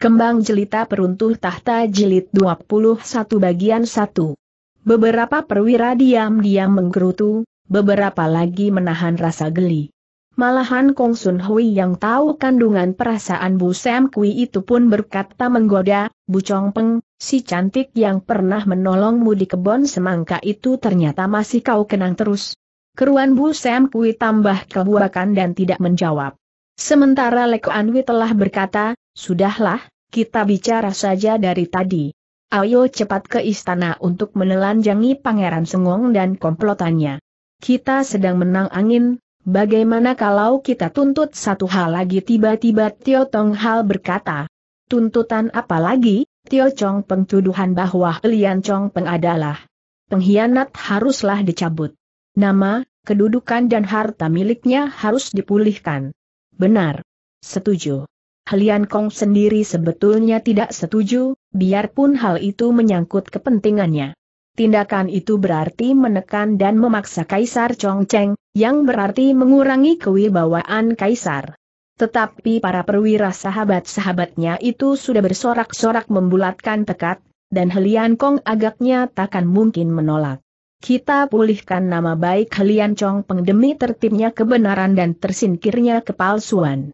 Kembang Jelita Peruntuh Tahta Jilid 21 Bagian 1 Beberapa perwira diam-diam menggerutu, beberapa lagi menahan rasa geli. Malahan Kong Sun Hui yang tahu kandungan perasaan Bu Sam Kui itu pun berkata menggoda, Bu Chong Peng, si cantik yang pernah menolongmu di kebon semangka itu ternyata masih kau kenang terus. Keruan Bu Sam Kui tambah kebuakan dan tidak menjawab. Sementara Lek Anwi telah berkata, Sudahlah, kita bicara saja dari tadi. Ayo cepat ke istana untuk menelanjangi Pangeran Sengong dan komplotannya. Kita sedang menang angin, bagaimana kalau kita tuntut satu hal lagi tiba-tiba Tio Tong Hal berkata. Tuntutan apa lagi? Tio Chong Peng bahwa Lian Chong Peng adalah pengkhianat haruslah dicabut. Nama, kedudukan dan harta miliknya harus dipulihkan. Benar. Setuju. Halian Kong sendiri sebetulnya tidak setuju, biarpun hal itu menyangkut kepentingannya. Tindakan itu berarti menekan dan memaksa Kaisar Chongcheng, yang berarti mengurangi kewibawaan Kaisar. Tetapi para perwira sahabat-sahabatnya itu sudah bersorak-sorak membulatkan tekad, dan Helian Kong agaknya takkan mungkin menolak. Kita pulihkan nama baik Helian Chong pengdemi tertibnya kebenaran dan tersingkirnya kepalsuan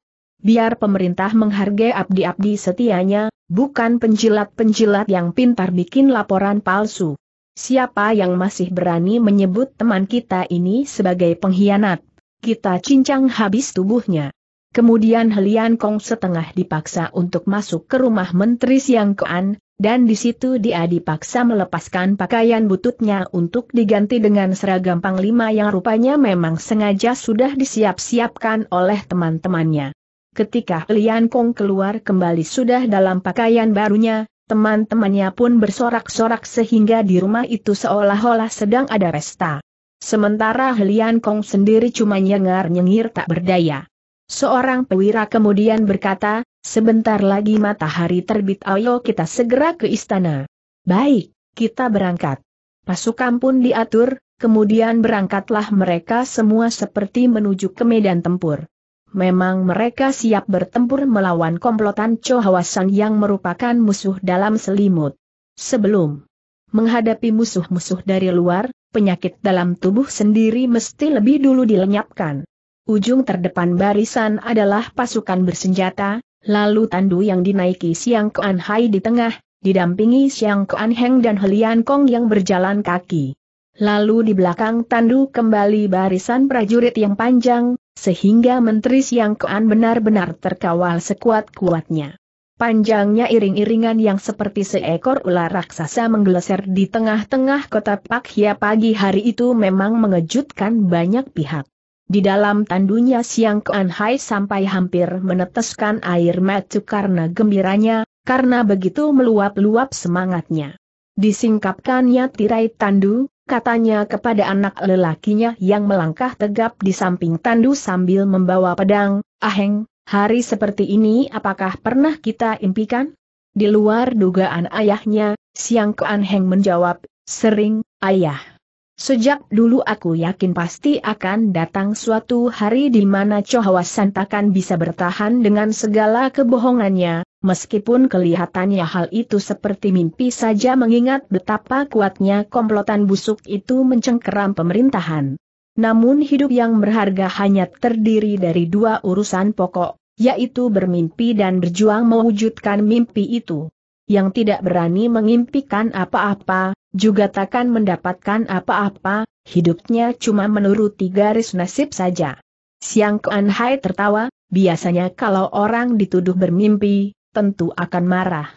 biar pemerintah menghargai abdi-abdi setianya, bukan penjilat-penjilat yang pintar bikin laporan palsu. Siapa yang masih berani menyebut teman kita ini sebagai pengkhianat? Kita cincang habis tubuhnya. Kemudian Helian Kong setengah dipaksa untuk masuk ke rumah Menteri Siang Kean, dan di situ dia dipaksa melepaskan pakaian bututnya untuk diganti dengan seragam panglima yang rupanya memang sengaja sudah disiap-siapkan oleh teman-temannya. Ketika Lian Kong keluar kembali sudah dalam pakaian barunya, teman-temannya pun bersorak-sorak sehingga di rumah itu seolah-olah sedang ada pesta. Sementara Lian Kong sendiri cuma nyengar-nyengir tak berdaya. Seorang pewira kemudian berkata, sebentar lagi matahari terbit ayo kita segera ke istana. Baik, kita berangkat. Pasukan pun diatur, kemudian berangkatlah mereka semua seperti menuju ke medan tempur. Memang mereka siap bertempur melawan komplotan Chohawasan yang merupakan musuh dalam selimut. Sebelum menghadapi musuh-musuh dari luar, penyakit dalam tubuh sendiri mesti lebih dulu dilenyapkan. Ujung terdepan barisan adalah pasukan bersenjata, lalu tandu yang dinaiki Siang Kuan Hai di tengah, didampingi Siang Kuan Heng dan Helian Kong yang berjalan kaki. Lalu di belakang tandu kembali barisan prajurit yang panjang, sehingga Menteri Siang Kean benar-benar terkawal sekuat-kuatnya. Panjangnya iring-iringan yang seperti seekor ular raksasa menggeleser di tengah-tengah kota Hia pagi hari itu memang mengejutkan banyak pihak. Di dalam tandunya Siang Kean Hai sampai hampir meneteskan air mata karena gembiranya, karena begitu meluap-luap semangatnya. Disingkapkannya tirai tandu, katanya kepada anak lelakinya yang melangkah tegap di samping Tandu sambil membawa pedang, Aheng, hari seperti ini apakah pernah kita impikan? Di luar dugaan ayahnya, Siang Kean Heng menjawab, sering, ayah. Sejak dulu aku yakin pasti akan datang suatu hari di mana Chohawa takkan bisa bertahan dengan segala kebohongannya, meskipun kelihatannya hal itu seperti mimpi saja mengingat betapa kuatnya komplotan busuk itu mencengkeram pemerintahan. Namun hidup yang berharga hanya terdiri dari dua urusan pokok, yaitu bermimpi dan berjuang mewujudkan mimpi itu. Yang tidak berani mengimpikan apa-apa, juga takkan mendapatkan apa-apa, hidupnya cuma menuruti garis nasib saja. Siang Kuan Hai tertawa, biasanya kalau orang dituduh bermimpi, tentu akan marah.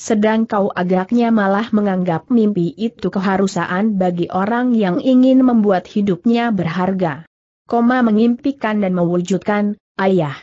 Sedang kau agaknya malah menganggap mimpi itu keharusan bagi orang yang ingin membuat hidupnya berharga. Koma mengimpikan dan mewujudkan, ayah.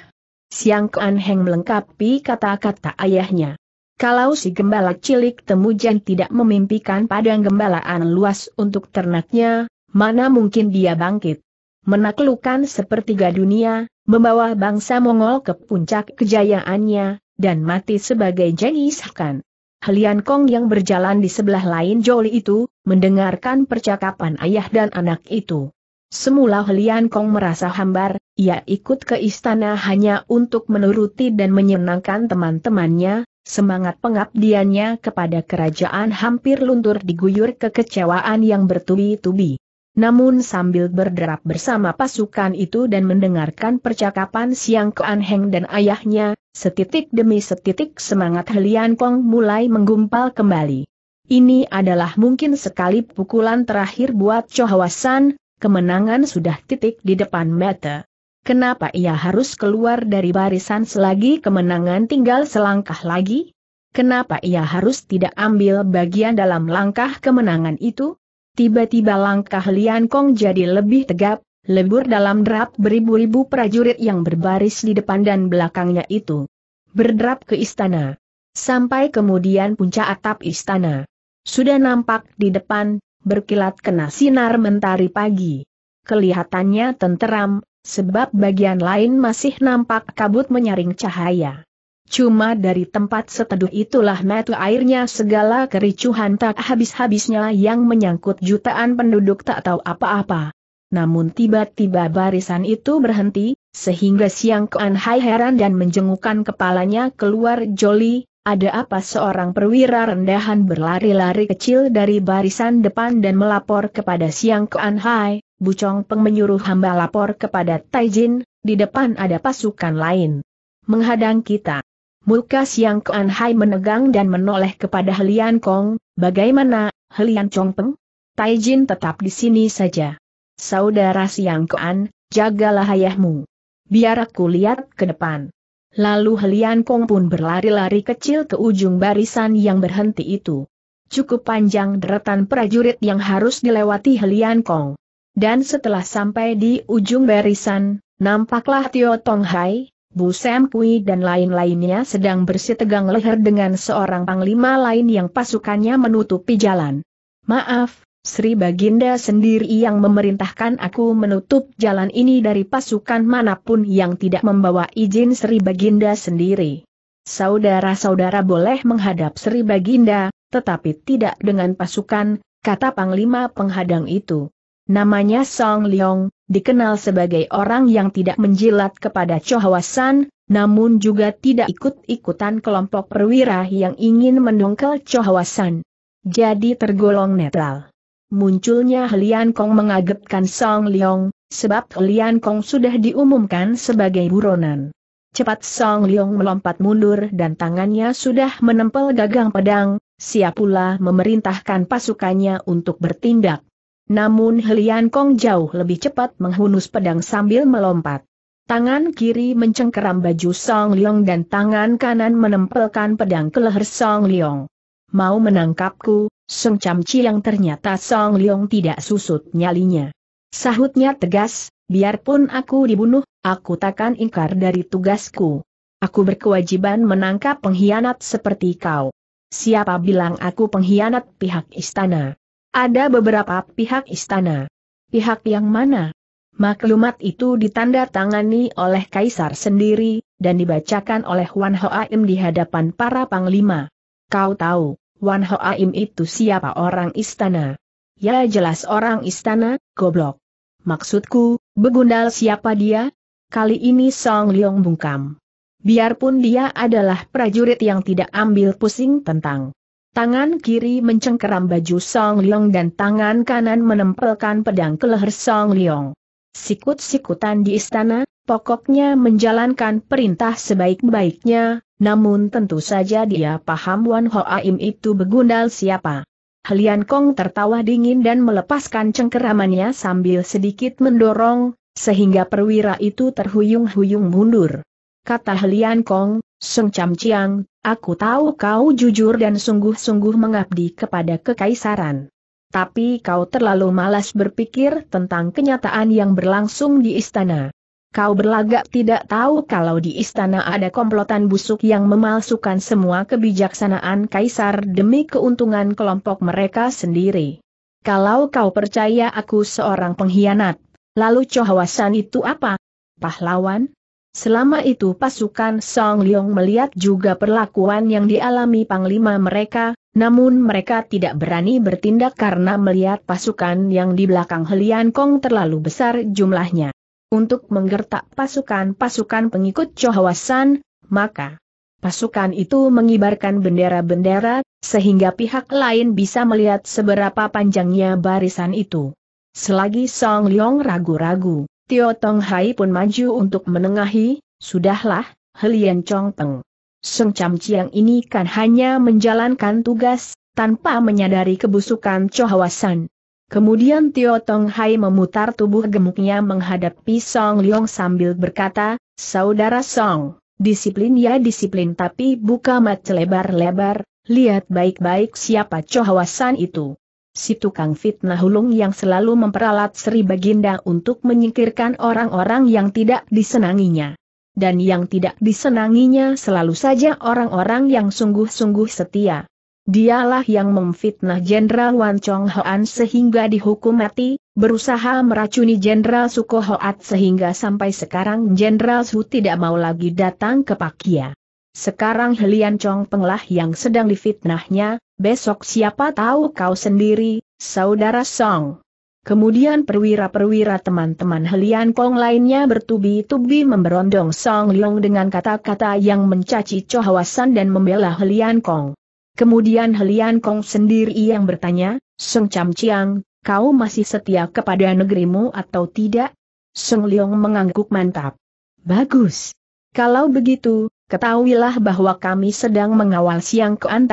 Siang Kuan Heng melengkapi kata-kata ayahnya. Kalau si gembala cilik Temujan tidak memimpikan padang gembalaan luas untuk ternaknya, mana mungkin dia bangkit. Menaklukkan sepertiga dunia, membawa bangsa Mongol ke puncak kejayaannya, dan mati sebagai Genghis Khan. Helian Kong yang berjalan di sebelah lain Joli itu, mendengarkan percakapan ayah dan anak itu. Semula Helian Kong merasa hambar, ia ikut ke istana hanya untuk menuruti dan menyenangkan teman-temannya, Semangat pengabdiannya kepada kerajaan hampir luntur diguyur kekecewaan yang bertubi-tubi. Namun sambil berderap bersama pasukan itu dan mendengarkan percakapan siang Keanheng dan ayahnya, setitik demi setitik semangat Helian Kong mulai menggumpal kembali. Ini adalah mungkin sekali pukulan terakhir buat Chohawasan, kemenangan sudah titik di depan mata. Kenapa ia harus keluar dari barisan selagi kemenangan tinggal selangkah lagi? Kenapa ia harus tidak ambil bagian dalam langkah kemenangan itu? Tiba-tiba langkah Lian Kong jadi lebih tegap, lebur dalam derap beribu-ribu prajurit yang berbaris di depan dan belakangnya itu. Berderap ke istana. Sampai kemudian puncak atap istana. Sudah nampak di depan, berkilat kena sinar mentari pagi. Kelihatannya tenteram, sebab bagian lain masih nampak kabut menyaring cahaya. Cuma dari tempat seteduh itulah metu airnya segala kericuhan tak habis-habisnya yang menyangkut jutaan penduduk tak tahu apa-apa. Namun tiba-tiba barisan itu berhenti, sehingga Siang Kuan Hai heran dan menjengukkan kepalanya keluar joli, ada apa seorang perwira rendahan berlari-lari kecil dari barisan depan dan melapor kepada Siang Kuan Hai, Bucong Peng menyuruh hamba lapor kepada Taijin, di depan ada pasukan lain. Menghadang kita. Muka Siang Kuan Hai menegang dan menoleh kepada Helian Kong, bagaimana, Helian Chong Peng? Taijin tetap di sini saja. Saudara Siang Kuan, jagalah ayahmu. Biar aku lihat ke depan. Lalu Helian Kong pun berlari-lari kecil ke ujung barisan yang berhenti itu. Cukup panjang deretan prajurit yang harus dilewati Helian Kong dan setelah sampai di ujung barisan, nampaklah Tio Tong Hai, Bu Sam Kui dan lain-lainnya sedang bersitegang leher dengan seorang panglima lain yang pasukannya menutupi jalan. Maaf, Sri Baginda sendiri yang memerintahkan aku menutup jalan ini dari pasukan manapun yang tidak membawa izin Sri Baginda sendiri. Saudara-saudara boleh menghadap Sri Baginda, tetapi tidak dengan pasukan, kata Panglima Penghadang itu. Namanya Song Leong, dikenal sebagai orang yang tidak menjilat kepada Chohawasan, namun juga tidak ikut-ikutan kelompok perwira yang ingin mendongkel Chohawasan. Jadi tergolong netral. Munculnya Helian Kong mengagetkan Song Leong, sebab Helian Kong sudah diumumkan sebagai buronan. Cepat Song Leong melompat mundur dan tangannya sudah menempel gagang pedang, siap pula memerintahkan pasukannya untuk bertindak. Namun Helian Kong jauh lebih cepat menghunus pedang sambil melompat. Tangan kiri mencengkeram baju Song Leong dan tangan kanan menempelkan pedang ke leher Song Leong. Mau menangkapku, Song Cam Chiang ternyata Song Leong tidak susut nyalinya. Sahutnya tegas, biarpun aku dibunuh, aku takkan ingkar dari tugasku. Aku berkewajiban menangkap pengkhianat seperti kau. Siapa bilang aku pengkhianat pihak istana? Ada beberapa pihak istana. Pihak yang mana? Maklumat itu ditandatangani oleh kaisar sendiri, dan dibacakan oleh Wan Hoaim di hadapan para panglima. Kau tahu, Wan Hoaim itu siapa orang istana? Ya jelas orang istana, goblok. Maksudku, begundal siapa dia? Kali ini Song Leong bungkam. Biarpun dia adalah prajurit yang tidak ambil pusing tentang Tangan kiri mencengkeram baju Song Leong dan tangan kanan menempelkan pedang ke leher Song Leong. Sikut-sikutan di istana, pokoknya menjalankan perintah sebaik-baiknya, namun tentu saja dia paham Wan Ho Aim itu begundal siapa. Helian Kong tertawa dingin dan melepaskan cengkeramannya sambil sedikit mendorong, sehingga perwira itu terhuyung-huyung mundur. Kata Helian Kong, Sung Cam Chiang, aku tahu kau jujur dan sungguh-sungguh mengabdi kepada kekaisaran. Tapi kau terlalu malas berpikir tentang kenyataan yang berlangsung di istana. Kau berlagak tidak tahu kalau di istana ada komplotan busuk yang memalsukan semua kebijaksanaan kaisar demi keuntungan kelompok mereka sendiri. Kalau kau percaya aku seorang pengkhianat, lalu cohawasan itu apa? Pahlawan? Selama itu pasukan Song Leong melihat juga perlakuan yang dialami panglima mereka, namun mereka tidak berani bertindak karena melihat pasukan yang di belakang Helian Kong terlalu besar jumlahnya. Untuk menggertak pasukan-pasukan pengikut Chohawasan, maka pasukan itu mengibarkan bendera-bendera, sehingga pihak lain bisa melihat seberapa panjangnya barisan itu. Selagi Song Leong ragu-ragu, Tio Tong Hai pun maju untuk menengahi, sudahlah, Helian Chong Peng. Seng Cam Chiang ini kan hanya menjalankan tugas, tanpa menyadari kebusukan Chohawasan. Kemudian Tio Tong Hai memutar tubuh gemuknya menghadapi Song Leong sambil berkata, Saudara Song, disiplin ya disiplin tapi buka mat lebar-lebar, lihat baik-baik siapa Chohawasan itu si tukang fitnah hulung yang selalu memperalat Sri Baginda untuk menyingkirkan orang-orang yang tidak disenanginya. Dan yang tidak disenanginya selalu saja orang-orang yang sungguh-sungguh setia. Dialah yang memfitnah Jenderal Wan Chong Hoan sehingga dihukum mati, berusaha meracuni Jenderal Suko Hoat sehingga sampai sekarang Jenderal Su tidak mau lagi datang ke Pakia. Sekarang Helian Chong Penglah yang sedang difitnahnya, besok siapa tahu kau sendiri, saudara Song. Kemudian perwira-perwira teman-teman Helian Kong lainnya bertubi-tubi memberondong Song Leong dengan kata-kata yang mencaci cohawasan dan membela Helian Kong. Kemudian Helian Kong sendiri yang bertanya, Song Cham Chiang, kau masih setia kepada negerimu atau tidak? Song Leong mengangguk mantap. Bagus. Kalau begitu, Ketahuilah bahwa kami sedang mengawal Siang Kuan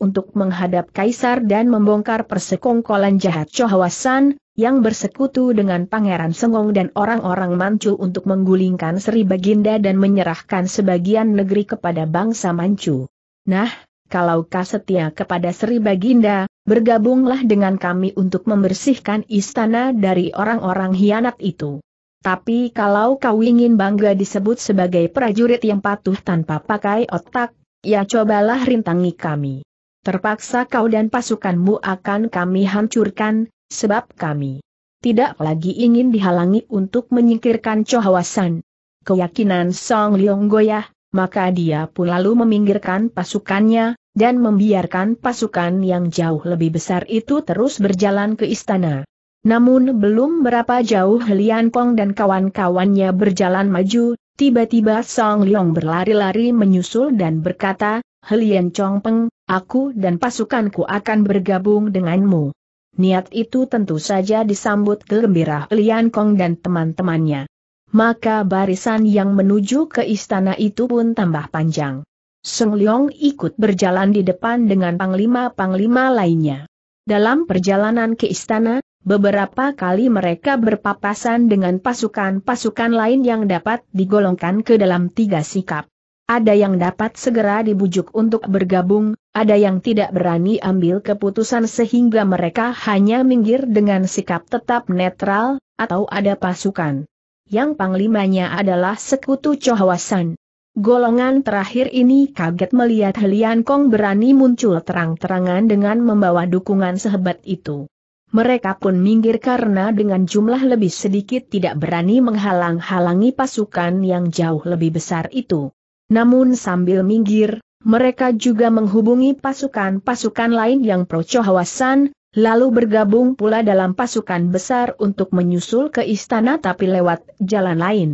untuk menghadap Kaisar dan membongkar persekongkolan jahat Chohwasan, yang bersekutu dengan Pangeran Sengong dan orang-orang Manchu untuk menggulingkan Sri Baginda dan menyerahkan sebagian negeri kepada bangsa Manchu. Nah, kalau kau setia kepada Sri Baginda, bergabunglah dengan kami untuk membersihkan istana dari orang-orang hianat itu. Tapi kalau kau ingin bangga disebut sebagai prajurit yang patuh tanpa pakai otak, ya cobalah rintangi kami. Terpaksa kau dan pasukanmu akan kami hancurkan, sebab kami tidak lagi ingin dihalangi untuk menyingkirkan cohawasan. Keyakinan Song Leong goyah, maka dia pun lalu meminggirkan pasukannya, dan membiarkan pasukan yang jauh lebih besar itu terus berjalan ke istana. Namun belum berapa jauh Lian Kong dan kawan-kawannya berjalan maju, tiba-tiba Song Leong berlari-lari menyusul dan berkata, Helian Chong Peng, aku dan pasukanku akan bergabung denganmu. Niat itu tentu saja disambut gembira Lian Kong dan teman-temannya. Maka barisan yang menuju ke istana itu pun tambah panjang. Song Leong ikut berjalan di depan dengan panglima-panglima lainnya. Dalam perjalanan ke istana, Beberapa kali mereka berpapasan dengan pasukan-pasukan lain yang dapat digolongkan ke dalam tiga sikap. Ada yang dapat segera dibujuk untuk bergabung, ada yang tidak berani ambil keputusan sehingga mereka hanya minggir dengan sikap tetap netral, atau ada pasukan. Yang panglimanya adalah sekutu Cohawasan. Golongan terakhir ini kaget melihat Helian Kong berani muncul terang-terangan dengan membawa dukungan sehebat itu. Mereka pun minggir karena dengan jumlah lebih sedikit tidak berani menghalang-halangi pasukan yang jauh lebih besar itu. Namun sambil minggir, mereka juga menghubungi pasukan-pasukan lain yang procohawasan, lalu bergabung pula dalam pasukan besar untuk menyusul ke istana tapi lewat jalan lain.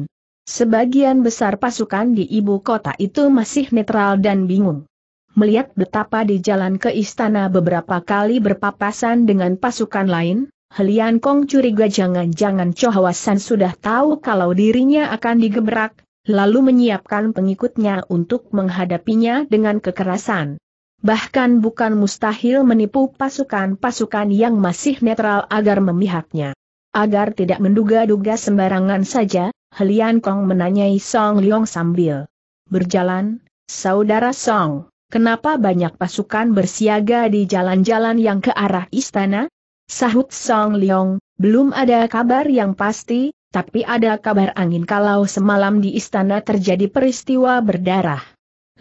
Sebagian besar pasukan di ibu kota itu masih netral dan bingung melihat betapa di jalan ke istana beberapa kali berpapasan dengan pasukan lain, Helian Kong curiga jangan-jangan Chohawasan sudah tahu kalau dirinya akan digebrak, lalu menyiapkan pengikutnya untuk menghadapinya dengan kekerasan. Bahkan bukan mustahil menipu pasukan-pasukan yang masih netral agar memihaknya. Agar tidak menduga-duga sembarangan saja, Helian Kong menanyai Song Leong sambil berjalan, Saudara Song, Kenapa banyak pasukan bersiaga di jalan-jalan yang ke arah istana? Sahut Song Leong, belum ada kabar yang pasti, tapi ada kabar angin kalau semalam di istana terjadi peristiwa berdarah.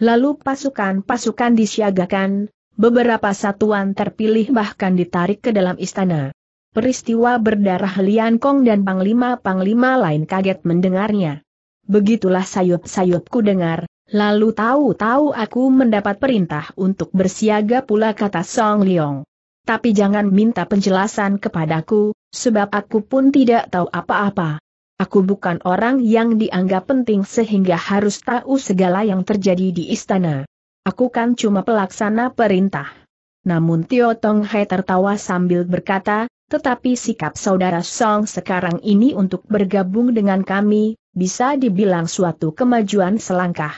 Lalu pasukan-pasukan disiagakan, beberapa satuan terpilih bahkan ditarik ke dalam istana. Peristiwa berdarah Lian Kong dan Panglima-Panglima lain kaget mendengarnya. Begitulah sayup-sayupku dengar, Lalu tahu-tahu aku mendapat perintah untuk bersiaga pula kata Song Leong. Tapi jangan minta penjelasan kepadaku, sebab aku pun tidak tahu apa-apa. Aku bukan orang yang dianggap penting sehingga harus tahu segala yang terjadi di istana. Aku kan cuma pelaksana perintah. Namun Tio Tong Hai tertawa sambil berkata, tetapi sikap saudara Song sekarang ini untuk bergabung dengan kami, bisa dibilang suatu kemajuan selangkah.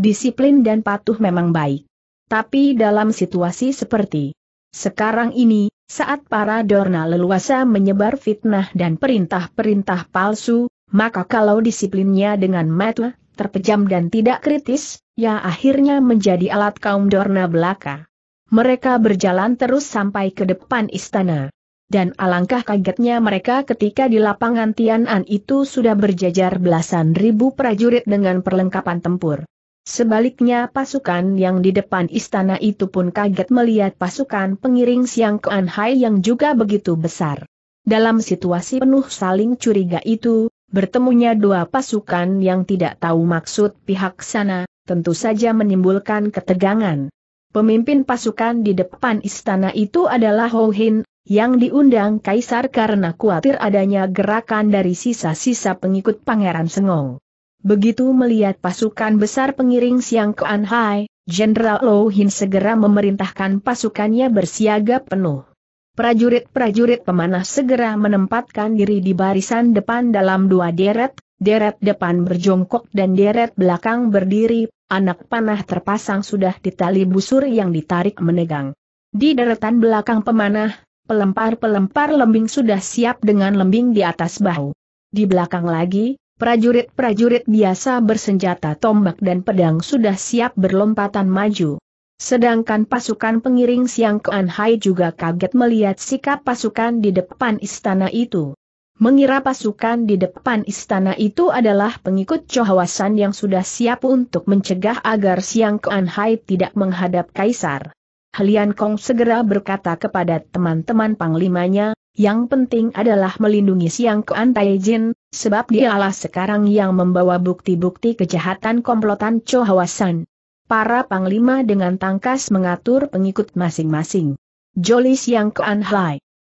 Disiplin dan patuh memang baik. Tapi dalam situasi seperti sekarang ini, saat para dorna leluasa menyebar fitnah dan perintah-perintah palsu, maka kalau disiplinnya dengan metu, terpejam dan tidak kritis, ya akhirnya menjadi alat kaum dorna belaka. Mereka berjalan terus sampai ke depan istana. Dan alangkah kagetnya mereka ketika di lapangan Tian'an itu sudah berjajar belasan ribu prajurit dengan perlengkapan tempur. Sebaliknya pasukan yang di depan istana itu pun kaget melihat pasukan pengiring Siang Kuan Hai yang juga begitu besar. Dalam situasi penuh saling curiga itu, bertemunya dua pasukan yang tidak tahu maksud pihak sana, tentu saja menimbulkan ketegangan. Pemimpin pasukan di depan istana itu adalah Ho Hin, yang diundang kaisar karena khawatir adanya gerakan dari sisa-sisa pengikut Pangeran Sengong. Begitu melihat pasukan besar pengiring Siang Kuan Hai, Jenderal Lo Hin segera memerintahkan pasukannya bersiaga penuh. Prajurit-prajurit pemanah segera menempatkan diri di barisan depan dalam dua deret, deret depan berjongkok dan deret belakang berdiri, anak panah terpasang sudah di tali busur yang ditarik menegang. Di deretan belakang pemanah, pelempar-pelempar lembing sudah siap dengan lembing di atas bahu. Di belakang lagi, prajurit-prajurit biasa bersenjata tombak dan pedang sudah siap berlompatan maju. Sedangkan pasukan pengiring Siang Kean Hai juga kaget melihat sikap pasukan di depan istana itu. Mengira pasukan di depan istana itu adalah pengikut Chohawasan yang sudah siap untuk mencegah agar Siang Kean Hai tidak menghadap Kaisar. Helian Kong segera berkata kepada teman-teman panglimanya, yang penting adalah melindungi Siang Kuan Tai Jin, sebab dialah sekarang yang membawa bukti-bukti kejahatan komplotan Cho Hawasan. Para panglima dengan tangkas mengatur pengikut masing-masing. Joli Siang Kuan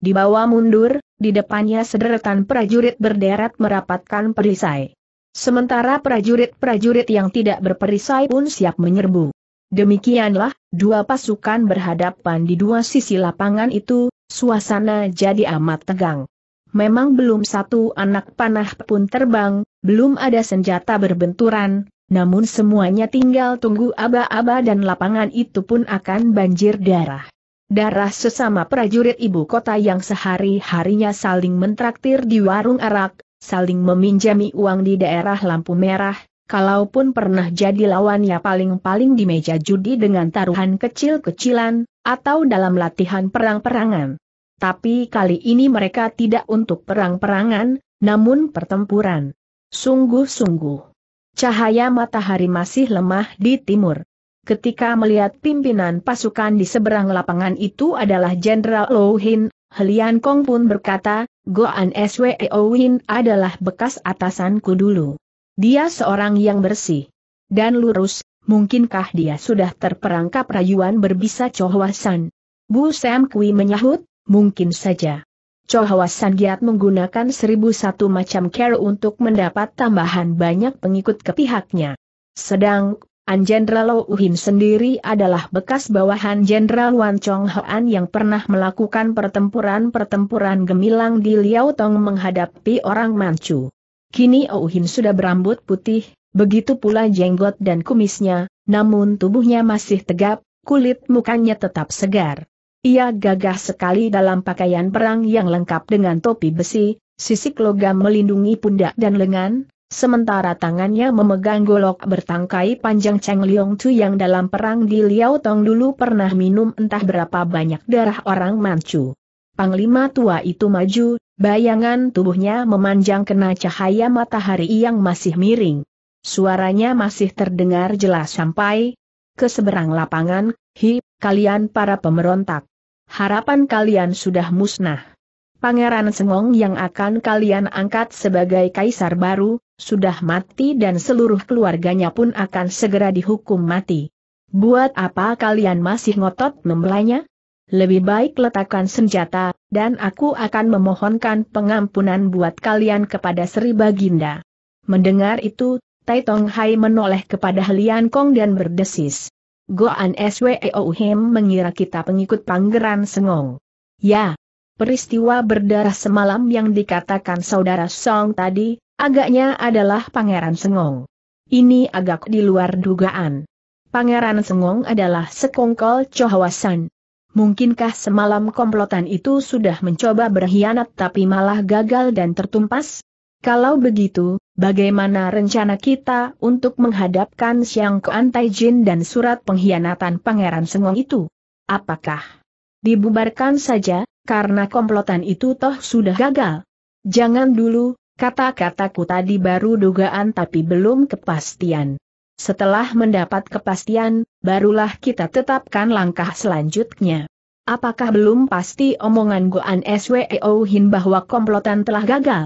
di bawah mundur, di depannya sederetan prajurit berderet merapatkan perisai. Sementara prajurit-prajurit yang tidak berperisai pun siap menyerbu. Demikianlah, dua pasukan berhadapan di dua sisi lapangan itu, Suasana jadi amat tegang. Memang belum satu anak panah pun terbang, belum ada senjata berbenturan, namun semuanya tinggal tunggu aba-aba dan lapangan itu pun akan banjir darah. Darah sesama prajurit ibu kota yang sehari-harinya saling mentraktir di warung arak, saling meminjami uang di daerah lampu merah, kalaupun pernah jadi lawannya paling-paling di meja judi dengan taruhan kecil-kecilan, atau dalam latihan perang-perangan. Tapi kali ini mereka tidak untuk perang-perangan, namun pertempuran. Sungguh-sungguh. Cahaya matahari masih lemah di timur. Ketika melihat pimpinan pasukan di seberang lapangan itu adalah Jenderal Lo Hin, Helian Kong pun berkata, Goan Swe Hin adalah bekas atasanku dulu. Dia seorang yang bersih dan lurus, mungkinkah dia sudah terperangkap rayuan berbisa Chohwasan? Bu Sam Kui menyahut, mungkin saja. Chohwasan giat menggunakan seribu satu macam care untuk mendapat tambahan banyak pengikut ke pihaknya. Sedang, An Jenderal Uhin sendiri adalah bekas bawahan Jenderal Wan Chong Hoan yang pernah melakukan pertempuran-pertempuran gemilang di Liao Tong menghadapi orang Manchu. Kini Ouhin sudah berambut putih, begitu pula jenggot dan kumisnya, namun tubuhnya masih tegap, kulit mukanya tetap segar. Ia gagah sekali dalam pakaian perang yang lengkap dengan topi besi, sisik logam melindungi pundak dan lengan, sementara tangannya memegang golok bertangkai panjang Cheng Liong Tu yang dalam perang di Liao Tong dulu pernah minum entah berapa banyak darah orang Manchu. Panglima tua itu maju, bayangan tubuhnya memanjang kena cahaya matahari yang masih miring. Suaranya masih terdengar jelas sampai ke seberang lapangan, hi, kalian para pemberontak. Harapan kalian sudah musnah. Pangeran Sengong yang akan kalian angkat sebagai kaisar baru, sudah mati dan seluruh keluarganya pun akan segera dihukum mati. Buat apa kalian masih ngotot membelanya? Lebih baik letakkan senjata, dan aku akan memohonkan pengampunan buat kalian kepada Sri Baginda. Mendengar itu, Tai Tong Hai menoleh kepada Lian Kong dan berdesis. Goan SWEO Him mengira kita pengikut Pangeran Sengong. Ya, peristiwa berdarah semalam yang dikatakan saudara Song tadi, agaknya adalah Pangeran Sengong. Ini agak di luar dugaan. Pangeran Sengong adalah sekongkol cohawasan. Mungkinkah semalam komplotan itu sudah mencoba berkhianat tapi malah gagal dan tertumpas? Kalau begitu, bagaimana rencana kita untuk menghadapkan Siang keantai Jin dan surat pengkhianatan Pangeran Sengong itu? Apakah dibubarkan saja, karena komplotan itu toh sudah gagal? Jangan dulu, kata-kataku tadi baru dugaan tapi belum kepastian. Setelah mendapat kepastian, barulah kita tetapkan langkah selanjutnya. Apakah belum pasti omongan Goan SWEO Hin bahwa komplotan telah gagal?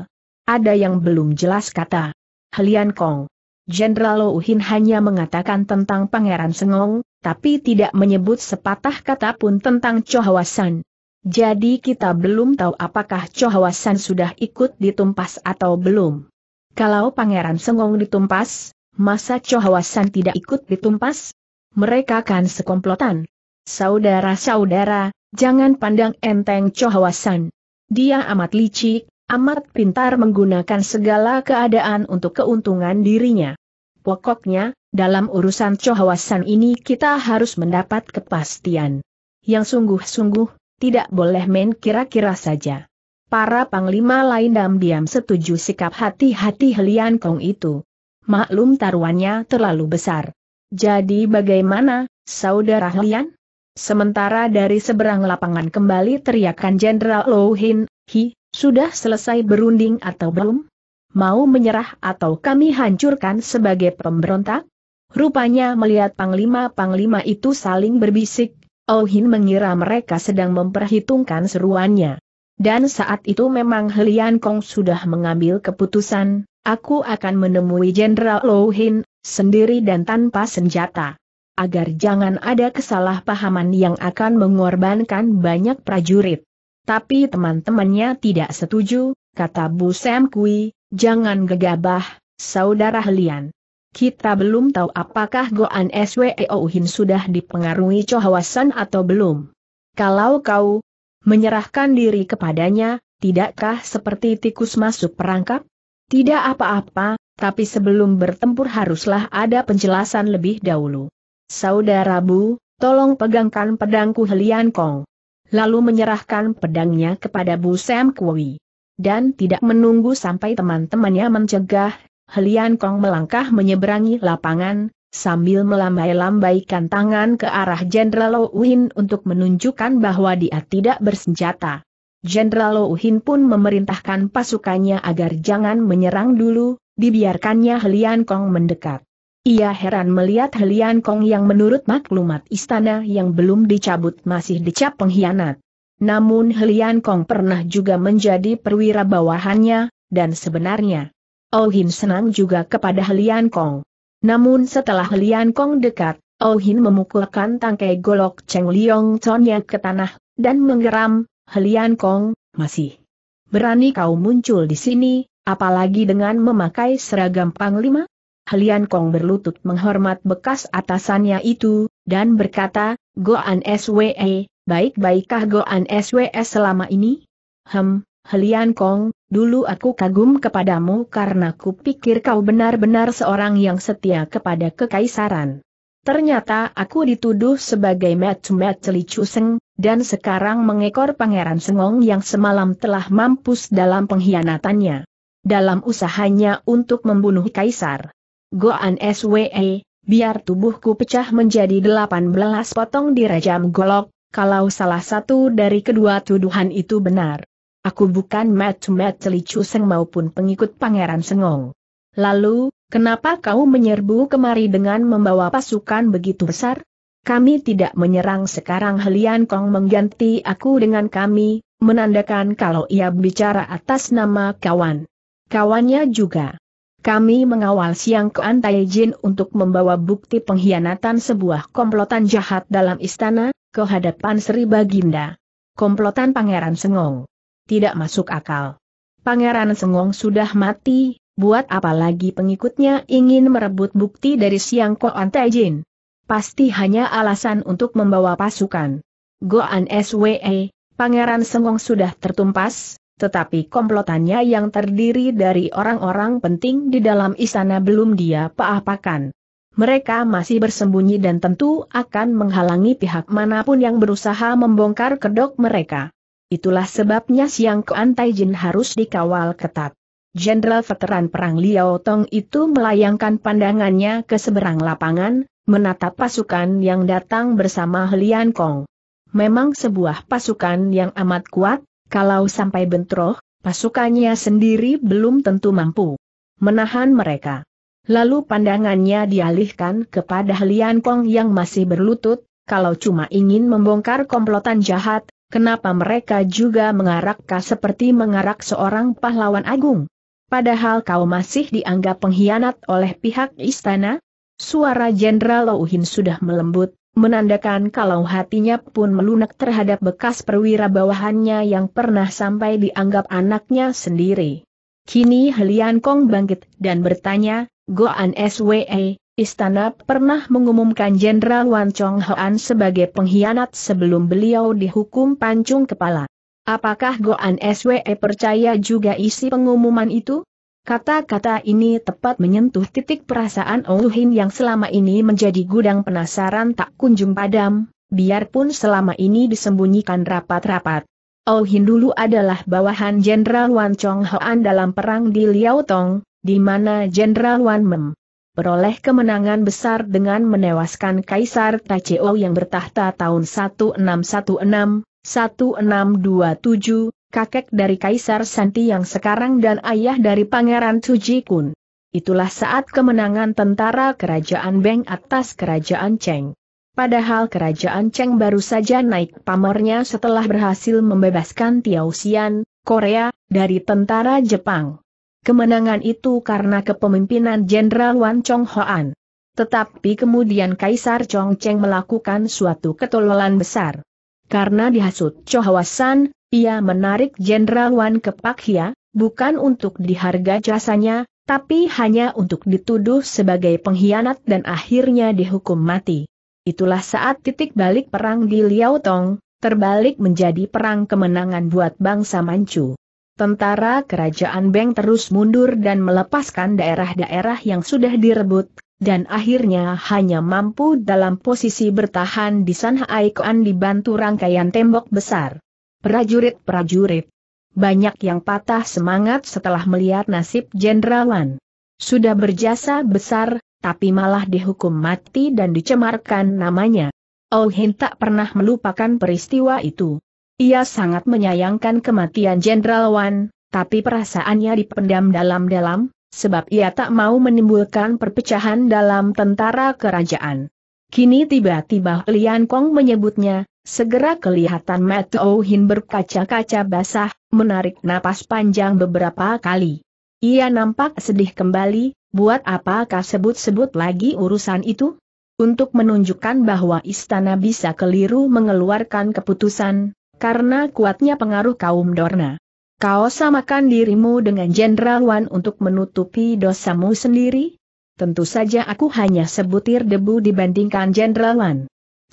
Ada yang belum jelas kata. Helian Kong. Jenderal Uhin hanya mengatakan tentang Pangeran Sengong, tapi tidak menyebut sepatah kata pun tentang Chohawasan. Jadi kita belum tahu apakah Chohawasan sudah ikut ditumpas atau belum. Kalau Pangeran Sengong ditumpas, masa Chohawasan tidak ikut ditumpas? Mereka kan sekomplotan. Saudara-saudara, jangan pandang enteng Chohawasan. Dia amat licik, Amat pintar menggunakan segala keadaan untuk keuntungan dirinya. Pokoknya, dalam urusan cohawasan ini kita harus mendapat kepastian. Yang sungguh-sungguh, tidak boleh main kira-kira saja. Para panglima lain diam-diam setuju sikap hati-hati Helian Kong itu. Maklum taruhannya terlalu besar. Jadi bagaimana, saudara Helian? Sementara dari seberang lapangan kembali teriakan Jenderal Lohin, Hi, sudah selesai berunding atau belum? Mau menyerah atau kami hancurkan sebagai pemberontak? Rupanya melihat panglima-panglima itu saling berbisik, Ohin oh mengira mereka sedang memperhitungkan seruannya. Dan saat itu memang Helian Kong sudah mengambil keputusan, aku akan menemui Jenderal Ohin, sendiri dan tanpa senjata. Agar jangan ada kesalahpahaman yang akan mengorbankan banyak prajurit. Tapi teman-temannya tidak setuju, kata Bu Sam Kui, jangan gegabah, saudara Helian. Kita belum tahu apakah Goan SWEO Hin sudah dipengaruhi cohawasan atau belum. Kalau kau menyerahkan diri kepadanya, tidakkah seperti tikus masuk perangkap? Tidak apa-apa, tapi sebelum bertempur haruslah ada penjelasan lebih dahulu. Saudara Bu, tolong pegangkan pedangku Helian Kong lalu menyerahkan pedangnya kepada Bu Sam Kui. Dan tidak menunggu sampai teman-temannya mencegah, Helian Kong melangkah menyeberangi lapangan, sambil melambai-lambaikan tangan ke arah Jenderal Uhin untuk menunjukkan bahwa dia tidak bersenjata. Jenderal Uhin pun memerintahkan pasukannya agar jangan menyerang dulu, dibiarkannya Helian Kong mendekat. Ia heran melihat Helian Kong yang menurut maklumat istana yang belum dicabut masih dicap pengkhianat. Namun Helian Kong pernah juga menjadi perwira bawahannya, dan sebenarnya, Oh Hin senang juga kepada Helian Kong. Namun setelah Helian Kong dekat, Oh Hin memukulkan tangkai golok Cheng Liong Chonnya ke tanah, dan menggeram, Helian Kong, masih berani kau muncul di sini, apalagi dengan memakai seragam panglima? Helian Kong berlutut menghormat bekas atasannya itu, dan berkata, Goan SWE, baik-baikkah Goan SWE selama ini? Hem, Helian Kong, dulu aku kagum kepadamu karena kupikir kau benar-benar seorang yang setia kepada kekaisaran. Ternyata aku dituduh sebagai match-match celicuseng, dan sekarang mengekor pangeran Sengong yang semalam telah mampus dalam pengkhianatannya. Dalam usahanya untuk membunuh kaisar. Goan SWE, biar tubuhku pecah menjadi delapan belas potong di rajam golok, kalau salah satu dari kedua tuduhan itu benar. Aku bukan Matt mat Licu seng maupun pengikut pangeran sengong. Lalu, kenapa kau menyerbu kemari dengan membawa pasukan begitu besar? Kami tidak menyerang sekarang Helian Kong mengganti aku dengan kami, menandakan kalau ia bicara atas nama kawan. Kawannya juga. Kami mengawal Siang ke Antai Jin untuk membawa bukti pengkhianatan sebuah komplotan jahat dalam istana, ke hadapan Sri Baginda. Komplotan Pangeran Sengong. Tidak masuk akal. Pangeran Sengong sudah mati, buat apa lagi pengikutnya ingin merebut bukti dari Siang ke Antai Jin? Pasti hanya alasan untuk membawa pasukan. Goan SWE, Pangeran Sengong sudah tertumpas, tetapi komplotannya yang terdiri dari orang-orang penting di dalam istana belum dia apa paapakan. Mereka masih bersembunyi dan tentu akan menghalangi pihak manapun yang berusaha membongkar kedok mereka. Itulah sebabnya Siang Kuan Jin harus dikawal ketat. Jenderal veteran perang Liao Tong itu melayangkan pandangannya ke seberang lapangan, menatap pasukan yang datang bersama Lian Kong. Memang sebuah pasukan yang amat kuat, kalau sampai bentroh, pasukannya sendiri belum tentu mampu menahan mereka. Lalu pandangannya dialihkan kepada Lian Kong yang masih berlutut, kalau cuma ingin membongkar komplotan jahat, kenapa mereka juga mengarakka seperti mengarak seorang pahlawan agung? Padahal kau masih dianggap pengkhianat oleh pihak istana? Suara Jenderal Louhin sudah melembut, menandakan kalau hatinya pun melunak terhadap bekas perwira bawahannya yang pernah sampai dianggap anaknya sendiri. Kini Helian Kong bangkit dan bertanya, Goan SWE, istana pernah mengumumkan Jenderal Wan Chong Hoan sebagai pengkhianat sebelum beliau dihukum pancung kepala. Apakah Goan SWE percaya juga isi pengumuman itu? Kata-kata ini tepat menyentuh titik perasaan Ouhin yang selama ini menjadi gudang penasaran tak kunjung padam, biarpun selama ini disembunyikan rapat-rapat. Ouhin dulu adalah bawahan Jenderal Wan Chong Hoan dalam perang di Liao Tong, di mana Jenderal Wan Mem peroleh kemenangan besar dengan menewaskan Kaisar Tacheo yang bertahta tahun 1616, 1627, kakek dari Kaisar Santi yang sekarang dan ayah dari Pangeran Suji Kun. Itulah saat kemenangan tentara kerajaan Beng atas kerajaan Cheng. Padahal kerajaan Cheng baru saja naik pamornya setelah berhasil membebaskan Xian, Korea, dari tentara Jepang. Kemenangan itu karena kepemimpinan Jenderal Wan Chong Hoan. Tetapi kemudian Kaisar Chong Cheng melakukan suatu ketololan besar. Karena dihasut Chohawasan, ia menarik Jenderal Wan ke Hia, bukan untuk diharga jasanya, tapi hanya untuk dituduh sebagai pengkhianat dan akhirnya dihukum mati. Itulah saat titik balik perang di Liao Tong, terbalik menjadi perang kemenangan buat bangsa Manchu. Tentara kerajaan Beng terus mundur dan melepaskan daerah-daerah yang sudah direbut, dan akhirnya hanya mampu dalam posisi bertahan di sana Haikoan dibantu rangkaian tembok besar. Prajurit-prajurit. Banyak yang patah semangat setelah melihat nasib Jenderal Wan. Sudah berjasa besar, tapi malah dihukum mati dan dicemarkan namanya. Oh Hin tak pernah melupakan peristiwa itu. Ia sangat menyayangkan kematian Jenderal Wan, tapi perasaannya dipendam dalam-dalam, sebab ia tak mau menimbulkan perpecahan dalam tentara kerajaan. Kini tiba-tiba Lian Kong menyebutnya, segera kelihatan Matt Hin berkaca-kaca basah, menarik napas panjang beberapa kali. Ia nampak sedih kembali, buat apakah sebut-sebut lagi urusan itu? Untuk menunjukkan bahwa istana bisa keliru mengeluarkan keputusan, karena kuatnya pengaruh kaum Dorna. Kau samakan dirimu dengan Jenderal Wan untuk menutupi dosamu sendiri? Tentu saja aku hanya sebutir debu dibandingkan Jenderal Wan.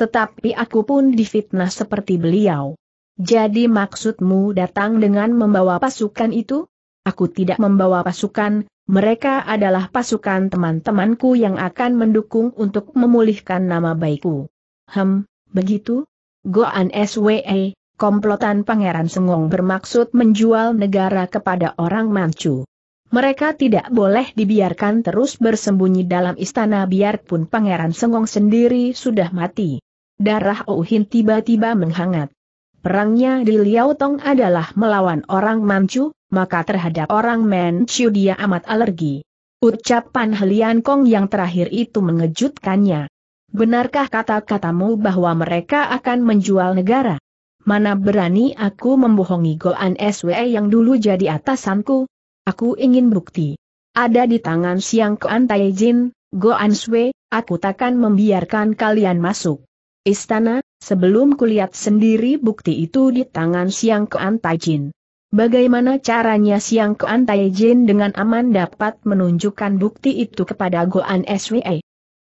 Tetapi aku pun difitnah seperti beliau. Jadi maksudmu datang dengan membawa pasukan itu? Aku tidak membawa pasukan, mereka adalah pasukan teman-temanku yang akan mendukung untuk memulihkan nama baikku. Hem, begitu? Goan SWE, komplotan Pangeran Sengong bermaksud menjual negara kepada orang Manchu. Mereka tidak boleh dibiarkan terus bersembunyi dalam istana biarpun Pangeran Sengong sendiri sudah mati. Darah Ouhin tiba-tiba menghangat. Perangnya di Liao Tong adalah melawan orang Manchu, maka terhadap orang Manchu dia amat alergi. Ucapan Helian Kong yang terakhir itu mengejutkannya. Benarkah kata-katamu bahwa mereka akan menjual negara? Mana berani aku membohongi Goan SW yang dulu jadi atasanku? Aku ingin bukti. Ada di tangan Siang Koan Taijin, Goan Swe, aku takkan membiarkan kalian masuk. Istana, sebelum kulihat sendiri bukti itu di tangan Siang Koan Taijin. Bagaimana caranya Siang Koan Taijin dengan aman dapat menunjukkan bukti itu kepada Goan SW?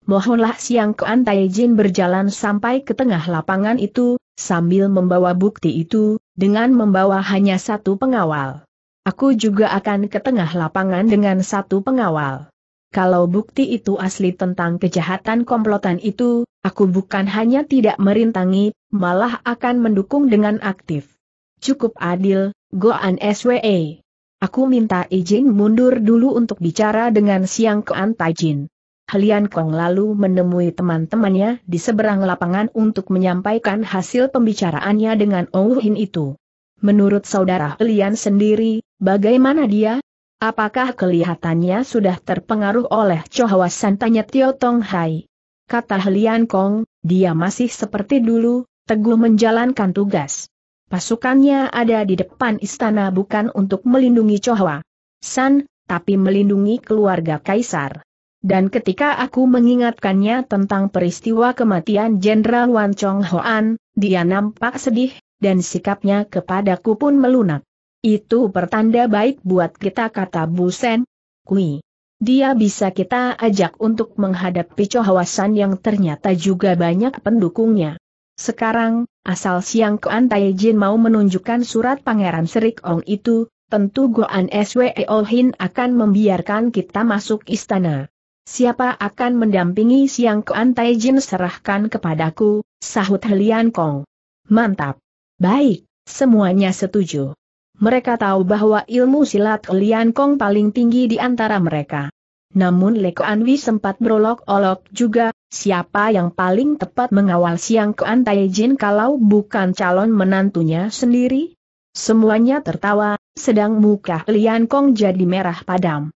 Mohonlah Siang Koan Taijin berjalan sampai ke tengah lapangan itu, sambil membawa bukti itu, dengan membawa hanya satu pengawal. Aku juga akan ke tengah lapangan dengan satu pengawal. Kalau bukti itu asli tentang kejahatan komplotan itu, aku bukan hanya tidak merintangi, malah akan mendukung dengan aktif. Cukup adil, Goan SWE. Aku minta izin mundur dulu untuk bicara dengan Siang Kean Tajin. Helian Kong lalu menemui teman-temannya di seberang lapangan untuk menyampaikan hasil pembicaraannya dengan Oh Hin itu. Menurut saudara Helian sendiri, bagaimana dia? Apakah kelihatannya sudah terpengaruh oleh Chohwa San? tanya Tio Tong Hai? Kata Helian Kong, dia masih seperti dulu, teguh menjalankan tugas. Pasukannya ada di depan istana bukan untuk melindungi Chohwa San, tapi melindungi keluarga Kaisar. Dan ketika aku mengingatkannya tentang peristiwa kematian Jenderal Wan Chong Hoan, dia nampak sedih, dan sikapnya kepadaku pun melunak. Itu pertanda baik buat kita kata Bu Sen. Kui. Dia bisa kita ajak untuk menghadapi cohawasan yang ternyata juga banyak pendukungnya. Sekarang, asal siang Kuan Tai Jin mau menunjukkan surat Pangeran Serik Ong itu, tentu Goan Swe Olhin akan membiarkan kita masuk istana. Siapa akan mendampingi Siang Kuan Taijin serahkan kepadaku, sahut Helian Kong. Mantap. Baik, semuanya setuju. Mereka tahu bahwa ilmu silat Helian Kong paling tinggi di antara mereka. Namun Leko Anwi sempat berolok-olok juga, siapa yang paling tepat mengawal Siang Kuan Taijin kalau bukan calon menantunya sendiri? Semuanya tertawa, sedang muka Helian Kong jadi merah padam.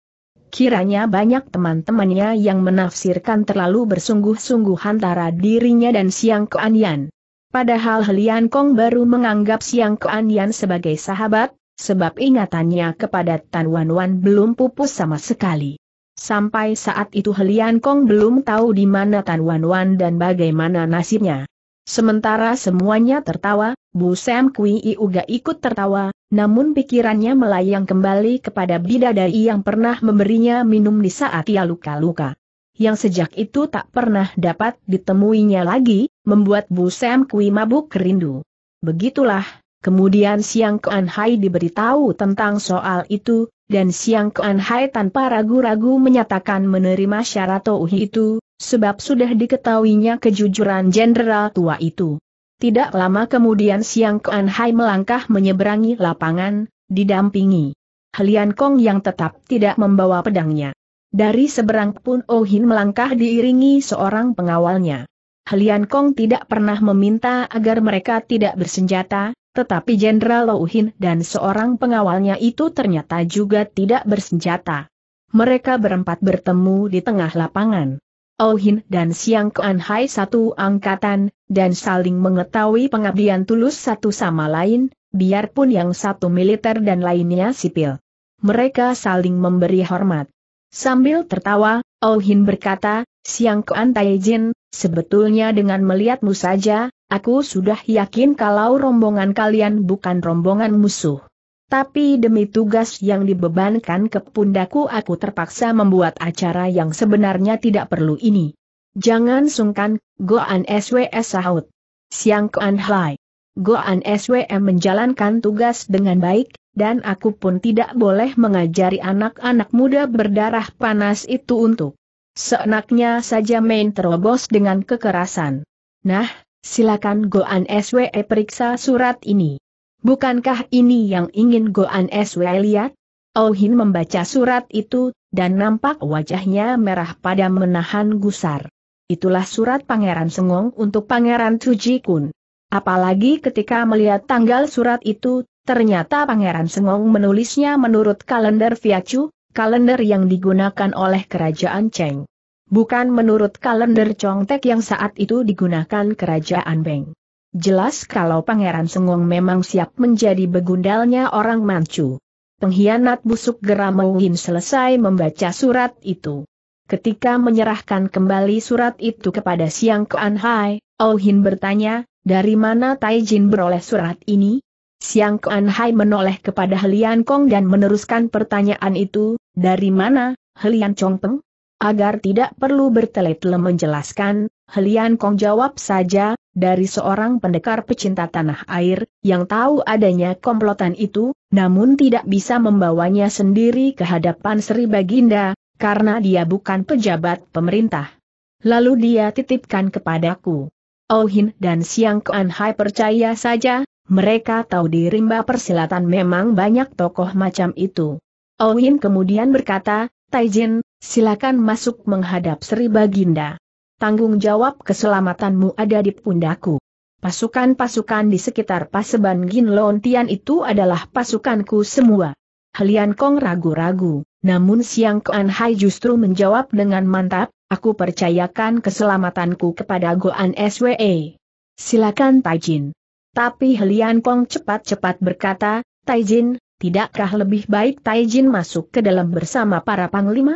Kiranya banyak teman-temannya yang menafsirkan terlalu bersungguh-sungguh antara dirinya dan Siang Kuan Padahal Helian Kong baru menganggap Siang Kuan sebagai sahabat, sebab ingatannya kepada Tan Wan Wan belum pupus sama sekali. Sampai saat itu Helian Kong belum tahu di mana Tan Wan Wan dan bagaimana nasibnya. Sementara semuanya tertawa, Bu Sam Kui Iuga ikut tertawa, namun pikirannya melayang kembali kepada bidadari yang pernah memberinya minum di saat ia luka-luka. Yang sejak itu tak pernah dapat ditemuinya lagi, membuat Bu Sam Kui mabuk kerindu. Begitulah, kemudian Siang Kuan Hai diberitahu tentang soal itu, dan Siang Kuan Hai tanpa ragu-ragu menyatakan menerima syarat Tauhi itu, Sebab sudah diketahuinya kejujuran jenderal tua itu. Tidak lama kemudian Siang Kuan Hai melangkah menyeberangi lapangan, didampingi. Helian Kong yang tetap tidak membawa pedangnya. Dari seberang pun Oh Hin melangkah diiringi seorang pengawalnya. Helian Kong tidak pernah meminta agar mereka tidak bersenjata, tetapi Jenderal Oh Hin dan seorang pengawalnya itu ternyata juga tidak bersenjata. Mereka berempat bertemu di tengah lapangan. Ohin dan Siang Kuan Hai satu angkatan, dan saling mengetahui pengabdian tulus satu sama lain, biarpun yang satu militer dan lainnya sipil. Mereka saling memberi hormat. Sambil tertawa, Ohin berkata, Siang Kuan Jin, sebetulnya dengan melihatmu saja, aku sudah yakin kalau rombongan kalian bukan rombongan musuh tapi demi tugas yang dibebankan ke pundaku aku terpaksa membuat acara yang sebenarnya tidak perlu ini. Jangan sungkan, Goan SWS sahut. Siang Koan Hai. Goan SWM menjalankan tugas dengan baik, dan aku pun tidak boleh mengajari anak-anak muda berdarah panas itu untuk seenaknya saja main terobos dengan kekerasan. Nah, silakan Goan SWE periksa surat ini bukankah ini yang ingin Goan SW lihat? Oh Hin membaca surat itu, dan nampak wajahnya merah pada menahan gusar. Itulah surat Pangeran Sengong untuk Pangeran Tuji Kun. Apalagi ketika melihat tanggal surat itu, ternyata Pangeran Sengong menulisnya menurut kalender Viacu, kalender yang digunakan oleh Kerajaan Cheng. Bukan menurut kalender Chongtek yang saat itu digunakan Kerajaan Beng. Jelas kalau Pangeran Sengong memang siap menjadi begundalnya orang Manchu. Pengkhianat busuk geram mungkin selesai membaca surat itu. Ketika menyerahkan kembali surat itu kepada Siang Kuan Hai, Ouhin bertanya, dari mana Taijin beroleh surat ini? Siang Kuan Hai menoleh kepada Helian Kong dan meneruskan pertanyaan itu, dari mana, Helian Chongpeng? Agar tidak perlu bertele-tele menjelaskan, Helian Kong jawab saja, dari seorang pendekar pecinta tanah air, yang tahu adanya komplotan itu, namun tidak bisa membawanya sendiri ke hadapan Sri Baginda, karena dia bukan pejabat pemerintah. Lalu dia titipkan kepadaku. Ohin oh dan Siang Kuan Hai percaya saja, mereka tahu di rimba persilatan memang banyak tokoh macam itu. Ohin oh kemudian berkata, Taijin, silakan masuk menghadap Sri Baginda tanggung jawab keselamatanmu ada di pundaku. Pasukan-pasukan di sekitar Paseban gin lontian itu adalah pasukanku semua. Helian Kong ragu-ragu, namun Siang Kuan Hai justru menjawab dengan mantap, aku percayakan keselamatanku kepada Goan SWE. Silakan Taijin. Tapi Helian Kong cepat-cepat berkata, Taijin, tidakkah lebih baik Taijin masuk ke dalam bersama para panglima?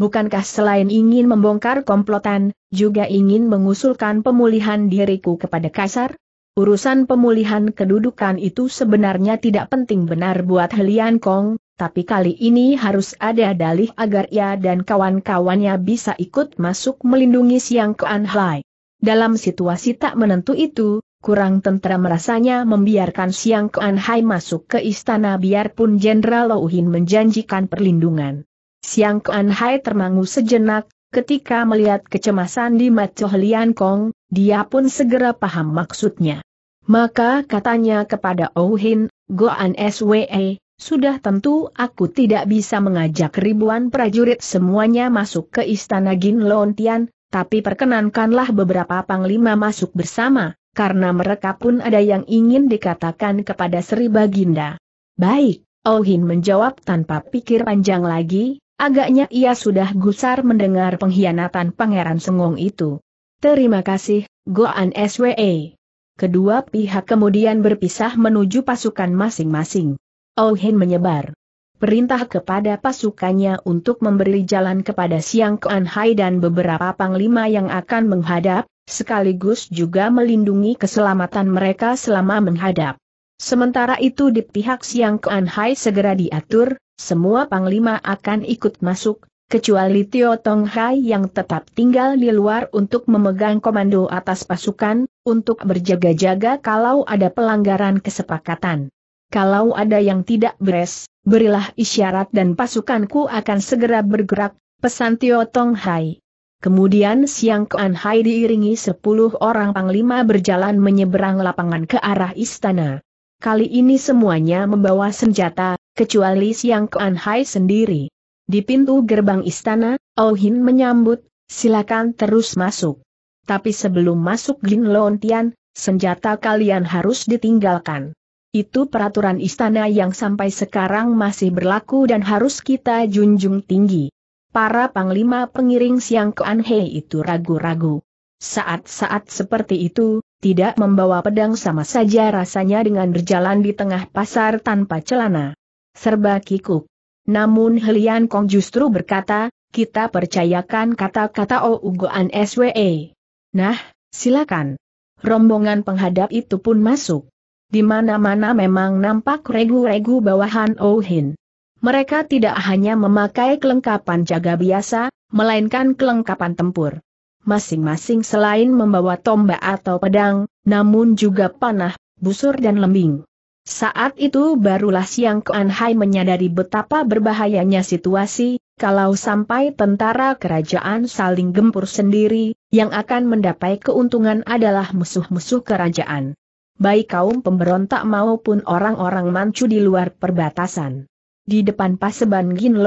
bukankah selain ingin membongkar komplotan, juga ingin mengusulkan pemulihan diriku kepada Kasar? Urusan pemulihan kedudukan itu sebenarnya tidak penting benar buat Helian Kong, tapi kali ini harus ada dalih agar ia dan kawan-kawannya bisa ikut masuk melindungi Siang Kuan Hai. Dalam situasi tak menentu itu, kurang tentram merasanya membiarkan Siang Kuan Hai masuk ke istana biarpun Jenderal Louhin menjanjikan perlindungan. Siang Kuan Hai termangu sejenak, ketika melihat kecemasan di Macoh Lian Kong, dia pun segera paham maksudnya. Maka katanya kepada Oh Hin, Goan SWE, sudah tentu aku tidak bisa mengajak ribuan prajurit semuanya masuk ke istana Gin Lontian, tapi perkenankanlah beberapa panglima masuk bersama, karena mereka pun ada yang ingin dikatakan kepada Sri Baginda. Baik, Ohin menjawab tanpa pikir panjang lagi, Agaknya ia sudah gusar mendengar pengkhianatan Pangeran Sengong itu. Terima kasih, Goan SWE. Kedua pihak kemudian berpisah menuju pasukan masing-masing. Ohin menyebar perintah kepada pasukannya untuk memberi jalan kepada Siang Kuan Hai dan beberapa panglima yang akan menghadap, sekaligus juga melindungi keselamatan mereka selama menghadap. Sementara itu di pihak Siang Kuan Hai segera diatur, semua panglima akan ikut masuk, kecuali Tio Tong Hai yang tetap tinggal di luar untuk memegang komando atas pasukan, untuk berjaga-jaga kalau ada pelanggaran kesepakatan. Kalau ada yang tidak beres, berilah isyarat dan pasukanku akan segera bergerak, pesan Tio Tong Hai. Kemudian Siang Kuan Hai diiringi sepuluh orang panglima berjalan menyeberang lapangan ke arah istana. Kali ini semuanya membawa senjata, kecuali Siang Kuan Hai sendiri. Di pintu gerbang istana, Ohin menyambut, silakan terus masuk. Tapi sebelum masuk Jin Lontian, senjata kalian harus ditinggalkan. Itu peraturan istana yang sampai sekarang masih berlaku dan harus kita junjung tinggi. Para panglima pengiring Siang Kuan Hai itu ragu-ragu. Saat-saat seperti itu, tidak membawa pedang sama saja rasanya dengan berjalan di tengah pasar tanpa celana. Serba kikuk. Namun Helian Kong justru berkata, kita percayakan kata-kata Ougoan SWE. Nah, silakan. Rombongan penghadap itu pun masuk. Di mana-mana memang nampak regu-regu bawahan Ohin. Mereka tidak hanya memakai kelengkapan jaga biasa, melainkan kelengkapan tempur masing-masing selain membawa tombak atau pedang, namun juga panah, busur dan lembing. Saat itu barulah Siang Kuan Hai menyadari betapa berbahayanya situasi, kalau sampai tentara kerajaan saling gempur sendiri, yang akan mendapat keuntungan adalah musuh-musuh kerajaan. Baik kaum pemberontak maupun orang-orang mancu di luar perbatasan. Di depan paseban Gin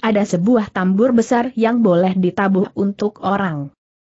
ada sebuah tambur besar yang boleh ditabuh untuk orang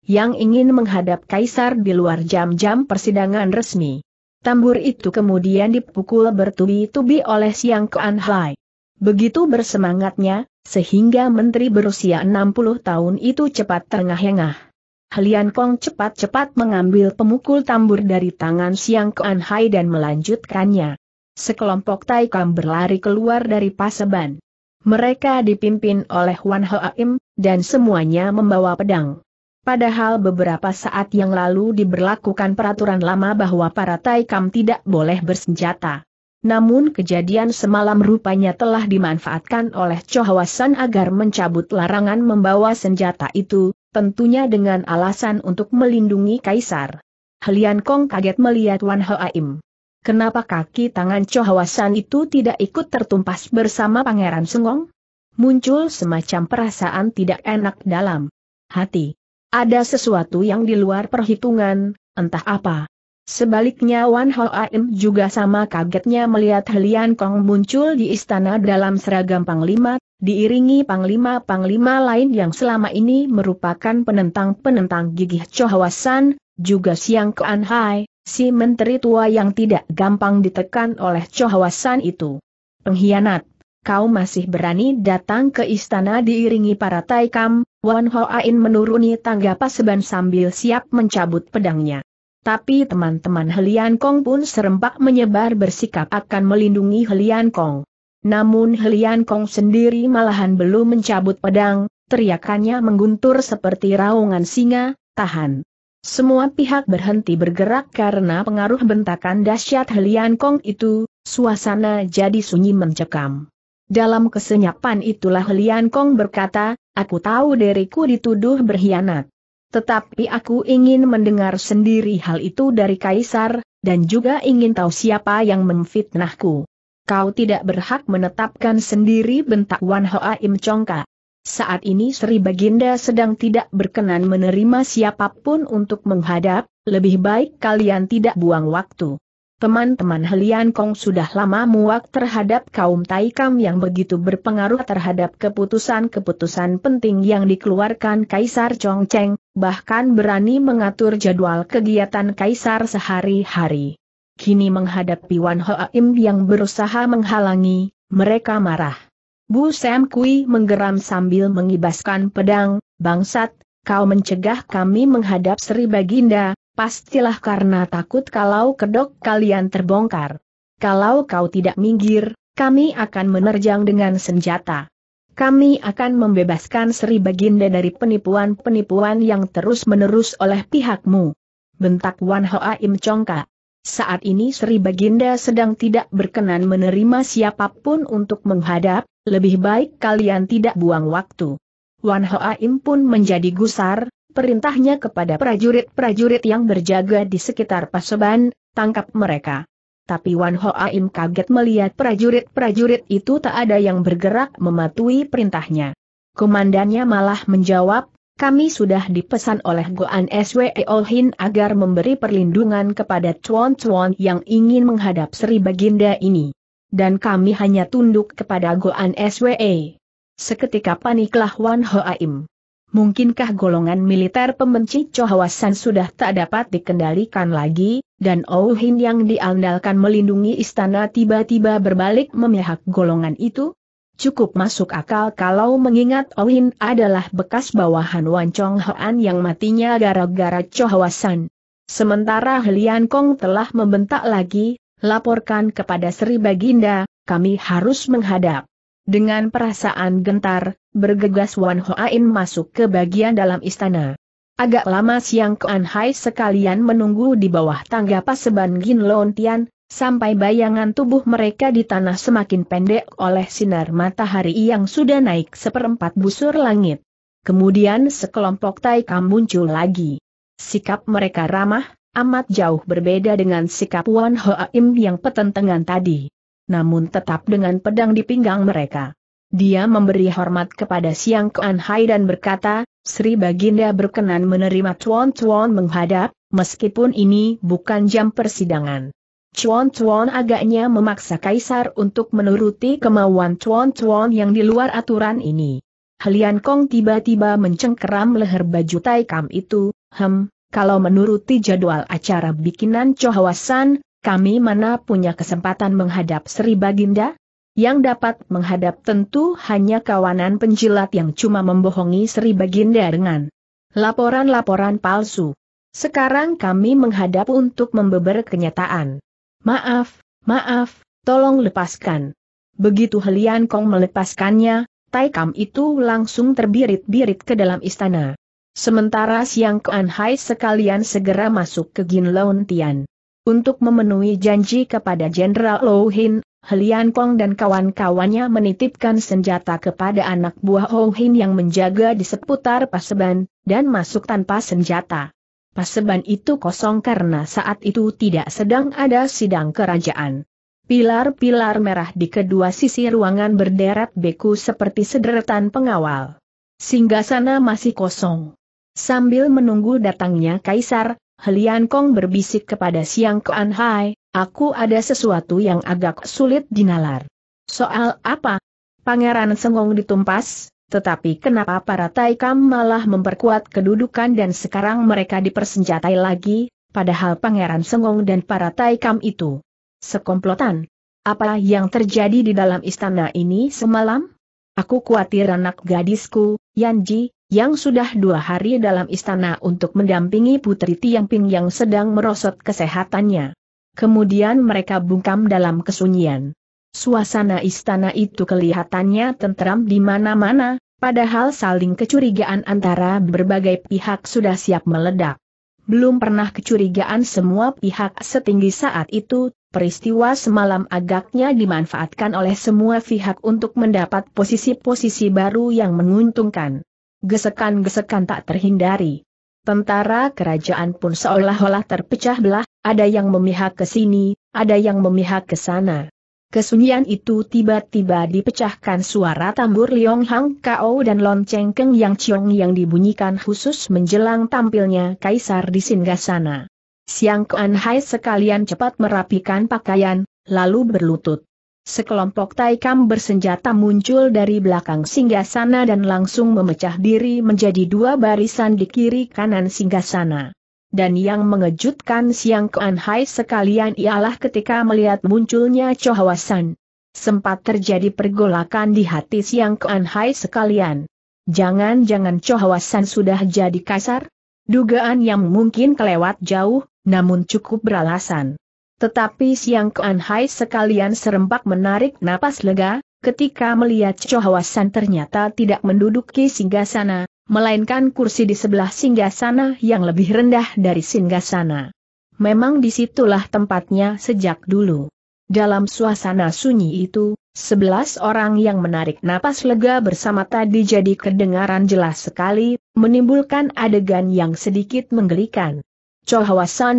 yang ingin menghadap kaisar di luar jam-jam persidangan resmi. Tambur itu kemudian dipukul bertubi-tubi oleh Siang Kuan Hai. Begitu bersemangatnya, sehingga menteri berusia 60 tahun itu cepat terengah-engah. Helian Kong cepat-cepat mengambil pemukul tambur dari tangan Siang Kuan Hai dan melanjutkannya. Sekelompok Taikam berlari keluar dari paseban. Mereka dipimpin oleh Wan Im, dan semuanya membawa pedang. Padahal beberapa saat yang lalu diberlakukan peraturan lama bahwa para taikam tidak boleh bersenjata. Namun kejadian semalam rupanya telah dimanfaatkan oleh Chohwasan agar mencabut larangan membawa senjata itu, tentunya dengan alasan untuk melindungi kaisar. Helian Kong kaget melihat Wan Haim. Kenapa kaki tangan Chohwasan itu tidak ikut tertumpas bersama Pangeran Sengong? Muncul semacam perasaan tidak enak dalam hati. Ada sesuatu yang di luar perhitungan, entah apa. Sebaliknya Wan Ho Aim juga sama kagetnya melihat Helian Kong muncul di istana dalam seragam Panglima, diiringi Panglima-Panglima lain yang selama ini merupakan penentang-penentang gigih Chohwasan, juga Siang Kuan Hai, si menteri tua yang tidak gampang ditekan oleh Chohwasan itu. Pengkhianat, kau masih berani datang ke istana diiringi para Taikam, Wan Hoain menuruni tangga paseban sambil siap mencabut pedangnya. Tapi teman-teman Helian Kong pun serempak menyebar bersikap akan melindungi Helian Kong. Namun Helian Kong sendiri malahan belum mencabut pedang, teriakannya mengguntur seperti raungan singa, tahan. Semua pihak berhenti bergerak karena pengaruh bentakan dahsyat Helian Kong itu, suasana jadi sunyi mencekam. Dalam kesenyapan itulah Helian Kong berkata, Aku tahu diriku dituduh berkhianat. Tetapi aku ingin mendengar sendiri hal itu dari Kaisar, dan juga ingin tahu siapa yang memfitnahku. Kau tidak berhak menetapkan sendiri bentak Wan Hoa Im Congka. Saat ini Sri Baginda sedang tidak berkenan menerima siapapun untuk menghadap, lebih baik kalian tidak buang waktu. Teman-teman Helian Kong sudah lama muak terhadap kaum Taikam yang begitu berpengaruh terhadap keputusan-keputusan penting yang dikeluarkan Kaisar Chongcheng, bahkan berani mengatur jadwal kegiatan Kaisar sehari-hari. Kini menghadapi Wan Hoaim yang berusaha menghalangi, mereka marah. Bu Sam Kui menggeram sambil mengibaskan pedang, bangsat, kau mencegah kami menghadap Sri Baginda, Pastilah karena takut kalau kedok kalian terbongkar. Kalau kau tidak minggir, kami akan menerjang dengan senjata. Kami akan membebaskan Sri Baginda dari penipuan-penipuan yang terus-menerus oleh pihakmu. Bentak Wan Hoa Im Congka. Saat ini Sri Baginda sedang tidak berkenan menerima siapapun untuk menghadap, lebih baik kalian tidak buang waktu. Wan Hoa Im pun menjadi gusar, perintahnya kepada prajurit-prajurit yang berjaga di sekitar paseban, tangkap mereka. Tapi Wan Hoaim kaget melihat prajurit-prajurit itu tak ada yang bergerak mematuhi perintahnya. Komandannya malah menjawab, kami sudah dipesan oleh Goan SWE Olhin agar memberi perlindungan kepada cuan-cuan yang ingin menghadap Sri Baginda ini. Dan kami hanya tunduk kepada Goan SWE. Seketika paniklah Wan Hoaim. Mungkinkah golongan militer pembenci Chohawasan sudah tak dapat dikendalikan lagi, dan Ouhin yang diandalkan melindungi istana tiba-tiba berbalik memihak golongan itu? Cukup masuk akal kalau mengingat Ouhin adalah bekas bawahan Wan Chong Hoan yang matinya gara-gara Chohawasan. Sementara Helian Kong telah membentak lagi, laporkan kepada Sri Baginda, kami harus menghadap. Dengan perasaan gentar, bergegas Wan Hoain masuk ke bagian dalam istana. Agak lama siang Kuan Hai sekalian menunggu di bawah tangga paseban Gin Lontian, sampai bayangan tubuh mereka di tanah semakin pendek oleh sinar matahari yang sudah naik seperempat busur langit. Kemudian sekelompok Taikam muncul lagi. Sikap mereka ramah, amat jauh berbeda dengan sikap Wan Im yang petentangan tadi namun tetap dengan pedang di pinggang mereka. Dia memberi hormat kepada Siang Kuan Hai dan berkata, Sri Baginda berkenan menerima Chuan Chuan menghadap, meskipun ini bukan jam persidangan. Chuan Chuan agaknya memaksa Kaisar untuk menuruti kemauan Chuan Chuan yang di luar aturan ini. Helian Kong tiba-tiba mencengkeram leher baju Taikam itu, hem, kalau menuruti jadwal acara bikinan Chohawasan, kami mana punya kesempatan menghadap Sri Baginda? Yang dapat menghadap tentu hanya kawanan penjilat yang cuma membohongi Sri Baginda dengan laporan-laporan palsu. Sekarang kami menghadap untuk membeber kenyataan. Maaf, maaf, tolong lepaskan. Begitu Helian Kong melepaskannya, Taikam itu langsung terbirit-birit ke dalam istana. Sementara Siang Kuan Hai sekalian segera masuk ke Gin Laun Tian untuk memenuhi janji kepada Jenderal Lou Hin, Helian Kong dan kawan-kawannya menitipkan senjata kepada anak buah Lou Hin yang menjaga di seputar Paseban, dan masuk tanpa senjata. Paseban itu kosong karena saat itu tidak sedang ada sidang kerajaan. Pilar-pilar merah di kedua sisi ruangan berderet beku seperti sederetan pengawal. Singgasana masih kosong. Sambil menunggu datangnya kaisar, Helian Kong berbisik kepada Siang Kuan Hai, aku ada sesuatu yang agak sulit dinalar. Soal apa? Pangeran Sengong ditumpas, tetapi kenapa para Taikam malah memperkuat kedudukan dan sekarang mereka dipersenjatai lagi, padahal Pangeran Sengong dan para Taikam itu sekomplotan. Apa yang terjadi di dalam istana ini semalam? Aku khawatir anak gadisku, Yanji, yang sudah dua hari dalam istana untuk mendampingi Putri tiang ping yang sedang merosot kesehatannya. Kemudian mereka bungkam dalam kesunyian. Suasana istana itu kelihatannya tenteram di mana-mana, padahal saling kecurigaan antara berbagai pihak sudah siap meledak. Belum pernah kecurigaan semua pihak setinggi saat itu, peristiwa semalam agaknya dimanfaatkan oleh semua pihak untuk mendapat posisi-posisi baru yang menguntungkan. Gesekan-gesekan tak terhindari. Tentara kerajaan pun seolah-olah terpecah belah, ada yang memihak ke sini, ada yang memihak ke sana. Kesunyian itu tiba-tiba dipecahkan suara tambur Liong Hang Kao dan lonceng Keng Yang Chiong yang dibunyikan khusus menjelang tampilnya Kaisar di Singgasana. Siang Kuan Hai sekalian cepat merapikan pakaian, lalu berlutut. Sekelompok Taikam bersenjata muncul dari belakang singgasana dan langsung memecah diri menjadi dua barisan di kiri kanan singgasana. Dan yang mengejutkan Siang Kuan Hai sekalian ialah ketika melihat munculnya Chohawasan. Sempat terjadi pergolakan di hati Siang Kuan Hai sekalian. Jangan-jangan Chohawasan sudah jadi kasar? Dugaan yang mungkin kelewat jauh, namun cukup beralasan. Tetapi Siang Kuan Hai sekalian serempak menarik napas lega, ketika melihat Chohawasan ternyata tidak menduduki singgasana, melainkan kursi di sebelah singgasana yang lebih rendah dari singgasana. Memang disitulah tempatnya sejak dulu. Dalam suasana sunyi itu, sebelas orang yang menarik napas lega bersama tadi jadi kedengaran jelas sekali, menimbulkan adegan yang sedikit menggelikan. Cho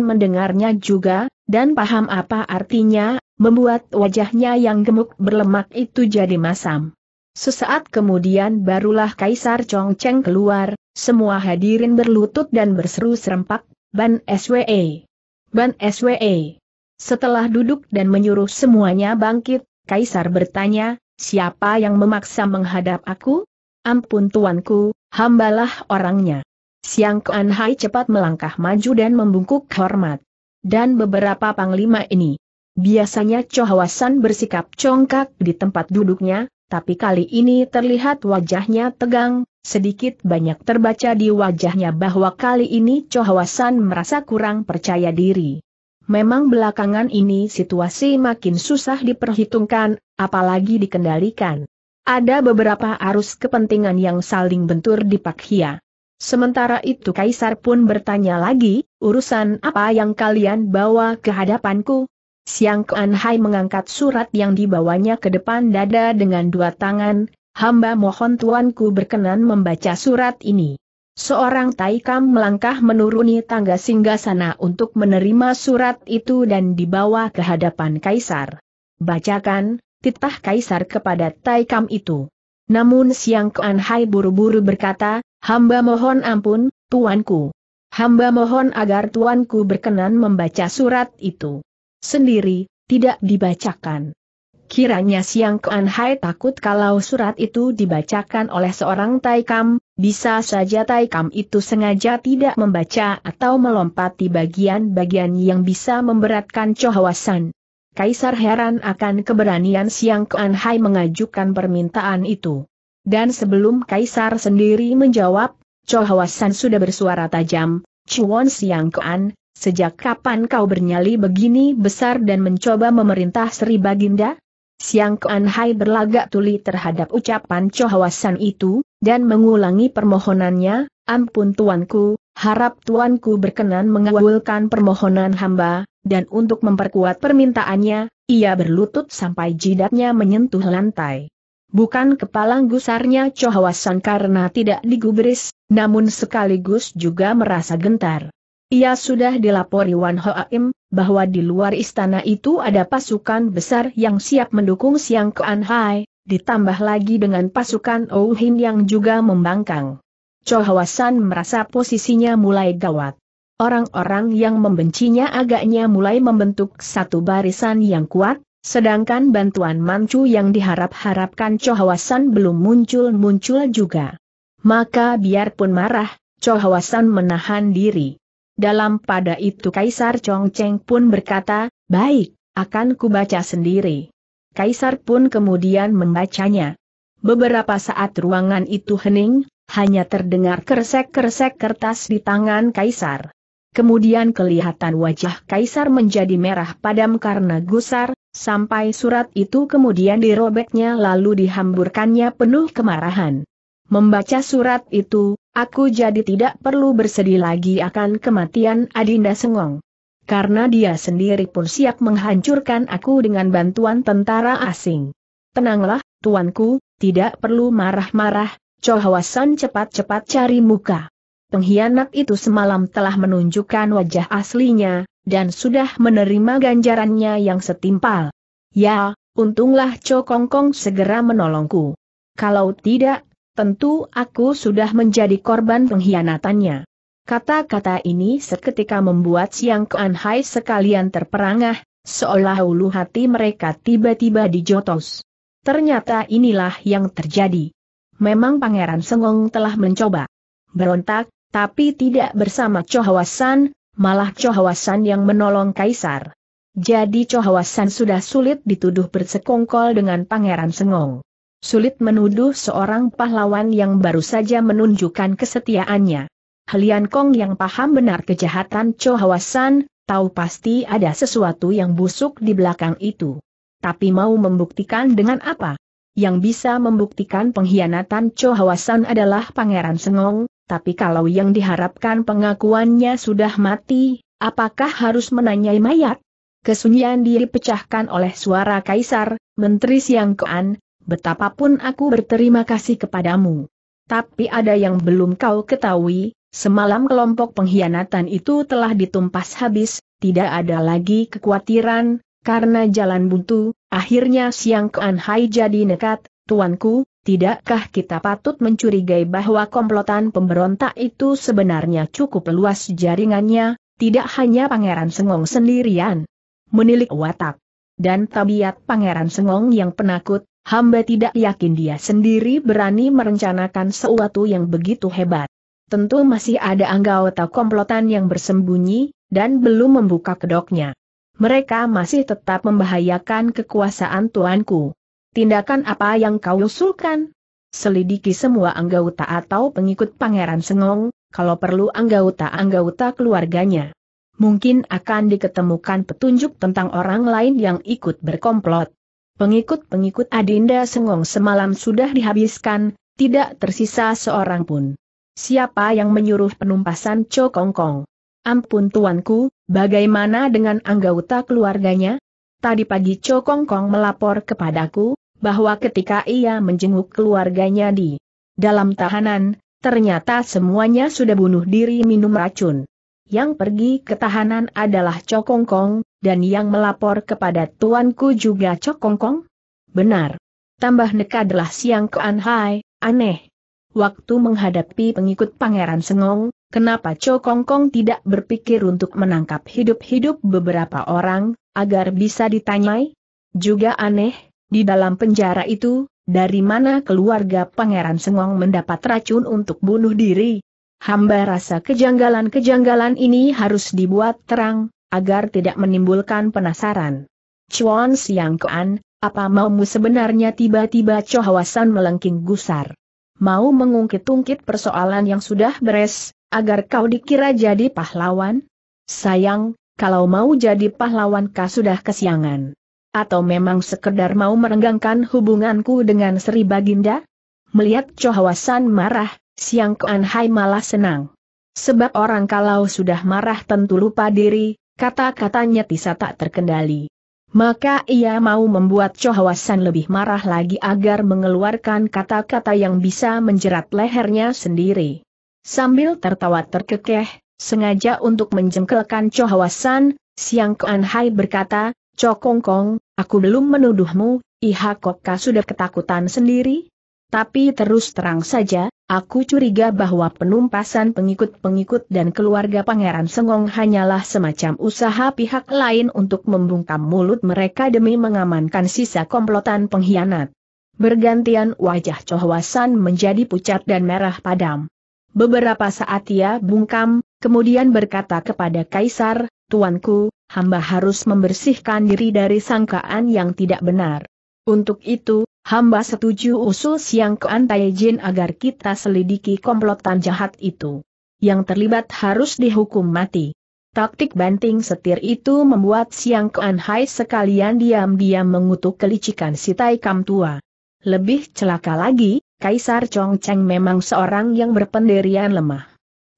mendengarnya juga, dan paham apa artinya, membuat wajahnya yang gemuk berlemak itu jadi masam. Sesaat kemudian barulah Kaisar Chongcheng keluar, semua hadirin berlutut dan berseru serempak, Ban SWE! Ban SWE! Setelah duduk dan menyuruh semuanya bangkit, Kaisar bertanya, siapa yang memaksa menghadap aku? Ampun tuanku, hambalah orangnya. Siang Kuan Hai cepat melangkah maju dan membungkuk hormat. Dan beberapa panglima ini. Biasanya Chohawasan bersikap congkak di tempat duduknya, tapi kali ini terlihat wajahnya tegang, sedikit banyak terbaca di wajahnya bahwa kali ini Chohawasan merasa kurang percaya diri. Memang belakangan ini situasi makin susah diperhitungkan, apalagi dikendalikan. Ada beberapa arus kepentingan yang saling bentur di Pakhia. Sementara itu Kaisar pun bertanya lagi, urusan apa yang kalian bawa ke hadapanku? Siang Kuan Hai mengangkat surat yang dibawanya ke depan dada dengan dua tangan, hamba mohon tuanku berkenan membaca surat ini. Seorang Taikam melangkah menuruni tangga singgasana untuk menerima surat itu dan dibawa ke hadapan Kaisar. Bacakan, titah Kaisar kepada Taikam itu. Namun Siang Kuan Hai buru-buru berkata, Hamba mohon ampun, tuanku. Hamba mohon agar tuanku berkenan membaca surat itu. Sendiri, tidak dibacakan. Kiranya Siang Kuan Hai takut kalau surat itu dibacakan oleh seorang Taikam, bisa saja Taikam itu sengaja tidak membaca atau melompati bagian-bagian yang bisa memberatkan Chohwasan. Kaisar heran akan keberanian Siang Kuan Hai mengajukan permintaan itu. Dan sebelum Kaisar sendiri menjawab, Cho sudah bersuara tajam, Chuan Siang Kean, sejak kapan kau bernyali begini besar dan mencoba memerintah Sri Baginda? Siang Kean Hai berlagak tuli terhadap ucapan Cho itu, dan mengulangi permohonannya, ampun tuanku, harap tuanku berkenan mengawulkan permohonan hamba, dan untuk memperkuat permintaannya, ia berlutut sampai jidatnya menyentuh lantai. Bukan kepala gusarnya Chohawasan karena tidak digubris, namun sekaligus juga merasa gentar. Ia sudah dilapori Wan Hoaim, bahwa di luar istana itu ada pasukan besar yang siap mendukung Siang Kuan Hai, ditambah lagi dengan pasukan Ouhin yang juga membangkang. Chohawasan merasa posisinya mulai gawat. Orang-orang yang membencinya agaknya mulai membentuk satu barisan yang kuat, Sedangkan bantuan Manchu yang diharap-harapkan Chohawasan belum muncul-muncul juga. Maka biarpun marah, Chohawasan menahan diri. Dalam pada itu Kaisar Chongcheng pun berkata, baik, akan kubaca sendiri. Kaisar pun kemudian membacanya. Beberapa saat ruangan itu hening, hanya terdengar kersek-kersek kertas di tangan Kaisar. Kemudian kelihatan wajah Kaisar menjadi merah padam karena gusar, Sampai surat itu kemudian dirobeknya lalu dihamburkannya penuh kemarahan. Membaca surat itu, aku jadi tidak perlu bersedih lagi akan kematian Adinda Sengong. Karena dia sendiri pun siap menghancurkan aku dengan bantuan tentara asing. Tenanglah, tuanku, tidak perlu marah-marah, Chohawasan cepat-cepat cari muka. Pengkhianat itu semalam telah menunjukkan wajah aslinya, dan sudah menerima ganjarannya yang setimpal. Ya, untunglah Cokongkong Kong segera menolongku. Kalau tidak, tentu aku sudah menjadi korban pengkhianatannya. Kata-kata ini seketika membuat Siang Kuan Hai sekalian terperangah, seolah ulu hati mereka tiba-tiba dijotos. Ternyata inilah yang terjadi. Memang Pangeran Sengong telah mencoba berontak, tapi tidak bersama Chohawasan, malah Chohawasan yang menolong Kaisar. Jadi Chohawasan sudah sulit dituduh bersekongkol dengan Pangeran Sengong. Sulit menuduh seorang pahlawan yang baru saja menunjukkan kesetiaannya. Helian Kong yang paham benar kejahatan Chohawasan, tahu pasti ada sesuatu yang busuk di belakang itu. Tapi mau membuktikan dengan apa? Yang bisa membuktikan pengkhianatan Chohawasan adalah Pangeran Sengong, tapi kalau yang diharapkan pengakuannya sudah mati, apakah harus menanyai mayat? Kesunyian dipecahkan oleh suara kaisar, Menteri Siang Kuan, betapapun aku berterima kasih kepadamu. Tapi ada yang belum kau ketahui, semalam kelompok pengkhianatan itu telah ditumpas habis, tidak ada lagi kekhawatiran, karena jalan buntu, akhirnya Siang Kean Hai jadi nekat, tuanku, Tidakkah kita patut mencurigai bahwa komplotan pemberontak itu sebenarnya cukup luas jaringannya, tidak hanya Pangeran Sengong sendirian? Menilik watak dan tabiat Pangeran Sengong yang penakut, hamba tidak yakin dia sendiri berani merencanakan sesuatu yang begitu hebat. Tentu masih ada anggota komplotan yang bersembunyi, dan belum membuka kedoknya. Mereka masih tetap membahayakan kekuasaan tuanku. Tindakan apa yang kau usulkan? Selidiki semua anggota atau pengikut Pangeran Sengong, kalau perlu anggota-anggota keluarganya. Mungkin akan diketemukan petunjuk tentang orang lain yang ikut berkomplot. Pengikut-pengikut Adinda Sengong semalam sudah dihabiskan, tidak tersisa seorang pun. Siapa yang menyuruh penumpasan Cho Kong Kong? Ampun tuanku, bagaimana dengan anggota keluarganya? Tadi pagi Cho Kong Kong melapor kepadaku, bahwa ketika ia menjenguk keluarganya di dalam tahanan, ternyata semuanya sudah bunuh diri minum racun. Yang pergi ke tahanan adalah Cokongkong, dan yang melapor kepada tuanku juga Cokongkong? Benar. Tambah nekadlah siang ke Anhai, aneh. Waktu menghadapi pengikut Pangeran Sengong, kenapa Cokongkong tidak berpikir untuk menangkap hidup-hidup beberapa orang, agar bisa ditanyai? Juga aneh, di dalam penjara itu, dari mana keluarga Pangeran Sengong mendapat racun untuk bunuh diri? Hamba rasa kejanggalan-kejanggalan ini harus dibuat terang, agar tidak menimbulkan penasaran. Chuan Siang Kuan, apa maumu sebenarnya tiba-tiba Chohawasan melengking gusar? Mau mengungkit-ungkit persoalan yang sudah beres, agar kau dikira jadi pahlawan? Sayang, kalau mau jadi pahlawan kau sudah kesiangan. Atau memang sekedar mau merenggangkan hubunganku dengan Sri Baginda? Melihat Chohawasan marah, Siang Kuan Hai malah senang. Sebab orang kalau sudah marah tentu lupa diri, kata-katanya tisa tak terkendali. Maka ia mau membuat Chohawasan lebih marah lagi agar mengeluarkan kata-kata yang bisa menjerat lehernya sendiri. Sambil tertawa terkekeh, sengaja untuk menjengkelkan Chohawasan, Siang Kuan Hai berkata, Cokongkong, aku belum menuduhmu, Iha kokka sudah ketakutan sendiri? Tapi terus terang saja, aku curiga bahwa penumpasan pengikut-pengikut dan keluarga Pangeran Sengong hanyalah semacam usaha pihak lain untuk membungkam mulut mereka demi mengamankan sisa komplotan pengkhianat. Bergantian wajah Cohwasan menjadi pucat dan merah padam. Beberapa saat ia bungkam, kemudian berkata kepada Kaisar, Tuanku, hamba harus membersihkan diri dari sangkaan yang tidak benar. Untuk itu, hamba setuju usul Siang antai jin agar kita selidiki komplotan jahat itu. Yang terlibat harus dihukum mati. Taktik banting setir itu membuat Siang Kuan Hai sekalian diam-diam mengutuk kelicikan si Tai tua. Lebih celaka lagi, Kaisar Chong Cheng memang seorang yang berpendirian lemah.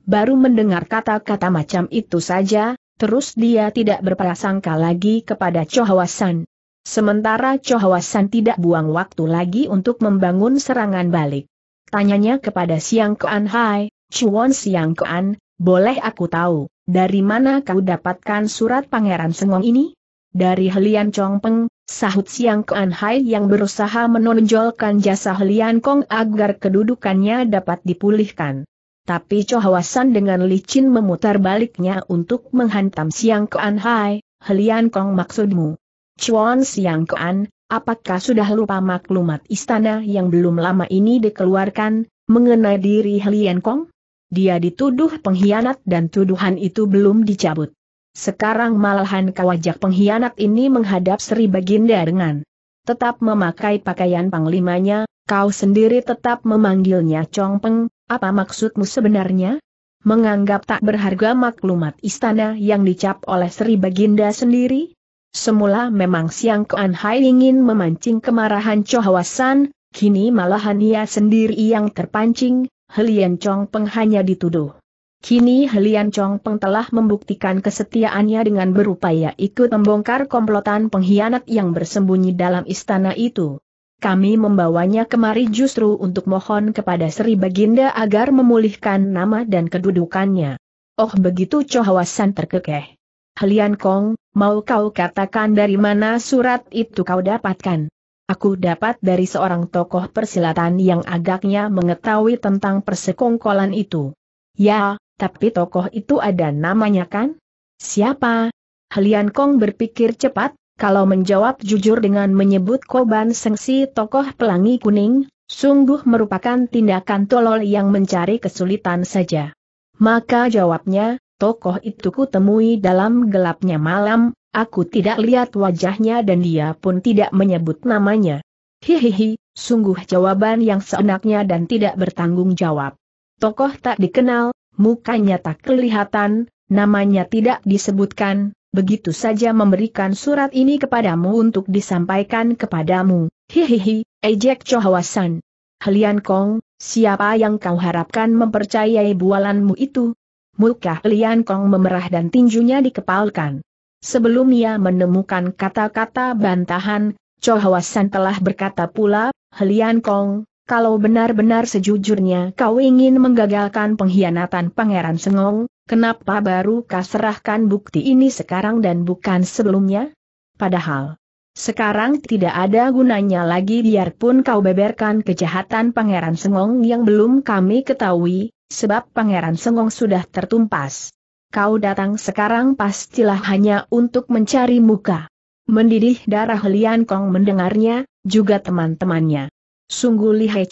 Baru mendengar kata-kata macam itu saja, Terus dia tidak berprasangka lagi kepada Chohawasan. Sementara Chohawasan tidak buang waktu lagi untuk membangun serangan balik. Tanyanya kepada Siang Kuan Hai, Chuan Siang Kuan, boleh aku tahu, dari mana kau dapatkan surat Pangeran Sengong ini? Dari Helian Chong Peng, sahut Siang Kuan Hai yang berusaha menonjolkan jasa Helian Kong agar kedudukannya dapat dipulihkan. Tapi Chohawasan dengan licin memutar baliknya untuk menghantam Siang Kuan Hai, Helian Kong maksudmu. Chuan Siang Kuan, apakah sudah lupa maklumat istana yang belum lama ini dikeluarkan, mengenai diri Helian Kong? Dia dituduh pengkhianat dan tuduhan itu belum dicabut. Sekarang malahan kawajak pengkhianat ini menghadap Sri Baginda dengan tetap memakai pakaian panglimanya, Kau sendiri tetap memanggilnya Chong Peng. apa maksudmu sebenarnya? Menganggap tak berharga maklumat istana yang dicap oleh Sri Baginda sendiri? Semula memang Siang Kuan Hai ingin memancing kemarahan Chohawasan, kini malahan ia sendiri yang terpancing, Helian Chong Peng hanya dituduh. Kini Helian Chong Peng telah membuktikan kesetiaannya dengan berupaya ikut membongkar komplotan pengkhianat yang bersembunyi dalam istana itu kami membawanya kemari justru untuk mohon kepada Sri Baginda agar memulihkan nama dan kedudukannya. Oh begitu Cohawasan terkekeh. Helian Kong, mau kau katakan dari mana surat itu kau dapatkan? Aku dapat dari seorang tokoh persilatan yang agaknya mengetahui tentang persekongkolan itu. Ya, tapi tokoh itu ada namanya kan? Siapa? Helian Kong berpikir cepat, kalau menjawab jujur dengan menyebut Koban Sengsi tokoh pelangi kuning, sungguh merupakan tindakan tolol yang mencari kesulitan saja. Maka jawabnya, tokoh itu kutemui dalam gelapnya malam, aku tidak lihat wajahnya dan dia pun tidak menyebut namanya. Hihihi, sungguh jawaban yang seenaknya dan tidak bertanggung jawab. Tokoh tak dikenal, mukanya tak kelihatan, namanya tidak disebutkan, begitu saja memberikan surat ini kepadamu untuk disampaikan kepadamu. Hihihi, ejek Chohawasan. Helian Kong, siapa yang kau harapkan mempercayai bualanmu itu? Muka Helian Kong memerah dan tinjunya dikepalkan. Sebelum ia menemukan kata-kata bantahan, Chohawasan telah berkata pula, Helian Kong, kalau benar-benar sejujurnya kau ingin menggagalkan pengkhianatan Pangeran Sengong, Kenapa baru kau serahkan bukti ini sekarang dan bukan sebelumnya? Padahal, sekarang tidak ada gunanya lagi biarpun kau beberkan kejahatan Pangeran Sengong yang belum kami ketahui, sebab Pangeran Sengong sudah tertumpas. Kau datang sekarang pastilah hanya untuk mencari muka. Mendidih darah Lian Kong mendengarnya, juga teman-temannya. Sungguh Li Hei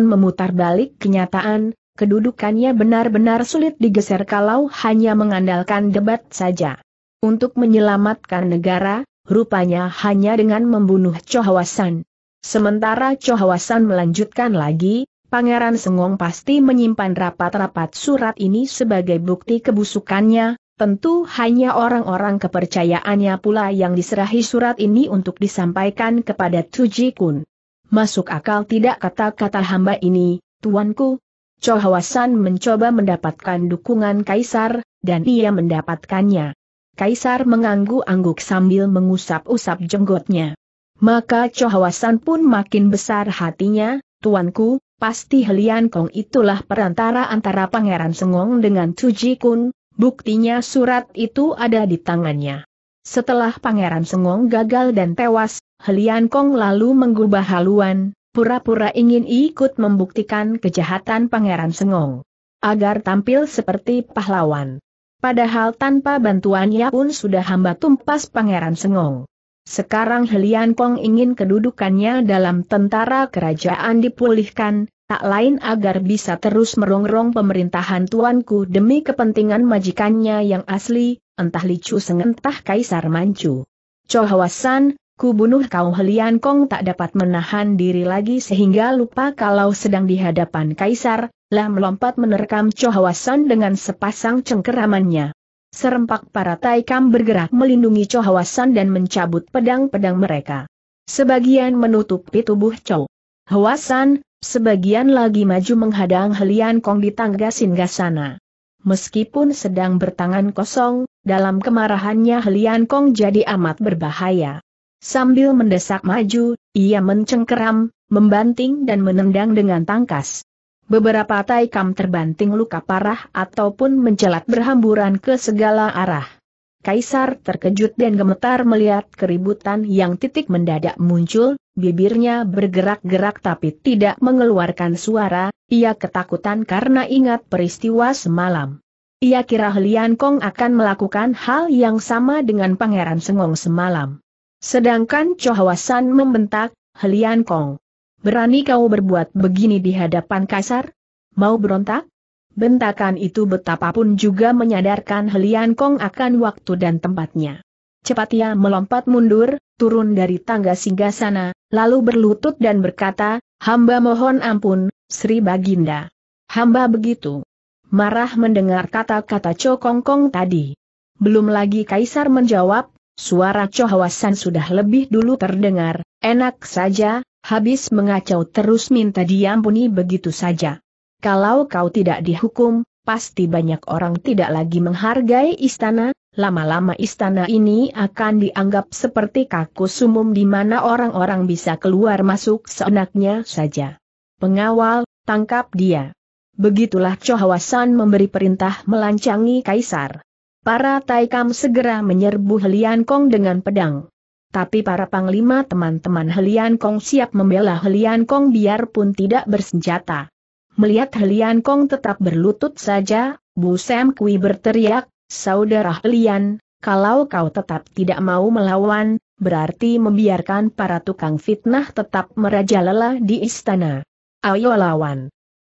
memutar balik kenyataan, kedudukannya benar-benar sulit digeser kalau hanya mengandalkan debat saja. Untuk menyelamatkan negara, rupanya hanya dengan membunuh Chohwasan. Sementara Chohwasan melanjutkan lagi, Pangeran Sengong pasti menyimpan rapat-rapat surat ini sebagai bukti kebusukannya, Tentu hanya orang-orang kepercayaannya pula yang diserahi surat ini untuk disampaikan kepada Tuji Kun. Masuk akal tidak kata-kata hamba ini, tuanku, Chohawasan mencoba mendapatkan dukungan Kaisar, dan ia mendapatkannya. Kaisar mengangguk-angguk sambil mengusap-usap jenggotnya. Maka Chohawasan pun makin besar hatinya, Tuanku, pasti Helian Kong itulah perantara antara Pangeran Sengong dengan Tuji Kun, buktinya surat itu ada di tangannya. Setelah Pangeran Sengong gagal dan tewas, Helian Kong lalu menggubah haluan, pura-pura ingin ikut membuktikan kejahatan Pangeran Sengong. Agar tampil seperti pahlawan. Padahal tanpa bantuannya pun sudah hamba tumpas Pangeran Sengong. Sekarang Helian Kong ingin kedudukannya dalam tentara kerajaan dipulihkan, tak lain agar bisa terus merongrong pemerintahan tuanku demi kepentingan majikannya yang asli, entah Licu sengentah Kaisar Manchu. Chohawasan, Ku bunuh kau Helian Kong tak dapat menahan diri lagi sehingga lupa kalau sedang di hadapan kaisar, lah melompat menerkam Chohawasan dengan sepasang cengkeramannya. Serempak para Taikam bergerak melindungi Chohawasan dan mencabut pedang-pedang mereka. Sebagian menutupi tubuh Chow. Hawasan, sebagian lagi maju menghadang Helian Kong di tangga singgasana. Meskipun sedang bertangan kosong, dalam kemarahannya Helian Kong jadi amat berbahaya. Sambil mendesak maju, ia mencengkeram, membanting dan menendang dengan tangkas. Beberapa taikam terbanting luka parah ataupun mencelat berhamburan ke segala arah. Kaisar terkejut dan gemetar melihat keributan yang titik mendadak muncul, bibirnya bergerak-gerak tapi tidak mengeluarkan suara, ia ketakutan karena ingat peristiwa semalam. Ia kira Lian Kong akan melakukan hal yang sama dengan Pangeran Sengong semalam. Sedangkan Chohwasan membentak, Helian Kong. Berani kau berbuat begini di hadapan kasar? Mau berontak? Bentakan itu betapapun juga menyadarkan Helian Kong akan waktu dan tempatnya. Cepat ia melompat mundur, turun dari tangga singgah sana, lalu berlutut dan berkata, hamba mohon ampun, Sri Baginda. Hamba begitu. Marah mendengar kata-kata Cho Kong Kong tadi. Belum lagi Kaisar menjawab, Suara Chohawasan sudah lebih dulu terdengar, enak saja, habis mengacau terus minta diampuni begitu saja. Kalau kau tidak dihukum, pasti banyak orang tidak lagi menghargai istana, lama-lama istana ini akan dianggap seperti kakus umum di mana orang-orang bisa keluar masuk seenaknya saja. Pengawal, tangkap dia. Begitulah Chohawasan memberi perintah melancangi kaisar. Para Taikam segera menyerbu Helian Kong dengan pedang. Tapi para panglima teman-teman Helian Kong siap membela Helian Kong biarpun tidak bersenjata. Melihat Helian Kong tetap berlutut saja, Bu Sam Kui berteriak, Saudara Helian, kalau kau tetap tidak mau melawan, berarti membiarkan para tukang fitnah tetap merajalela di istana. Ayo lawan.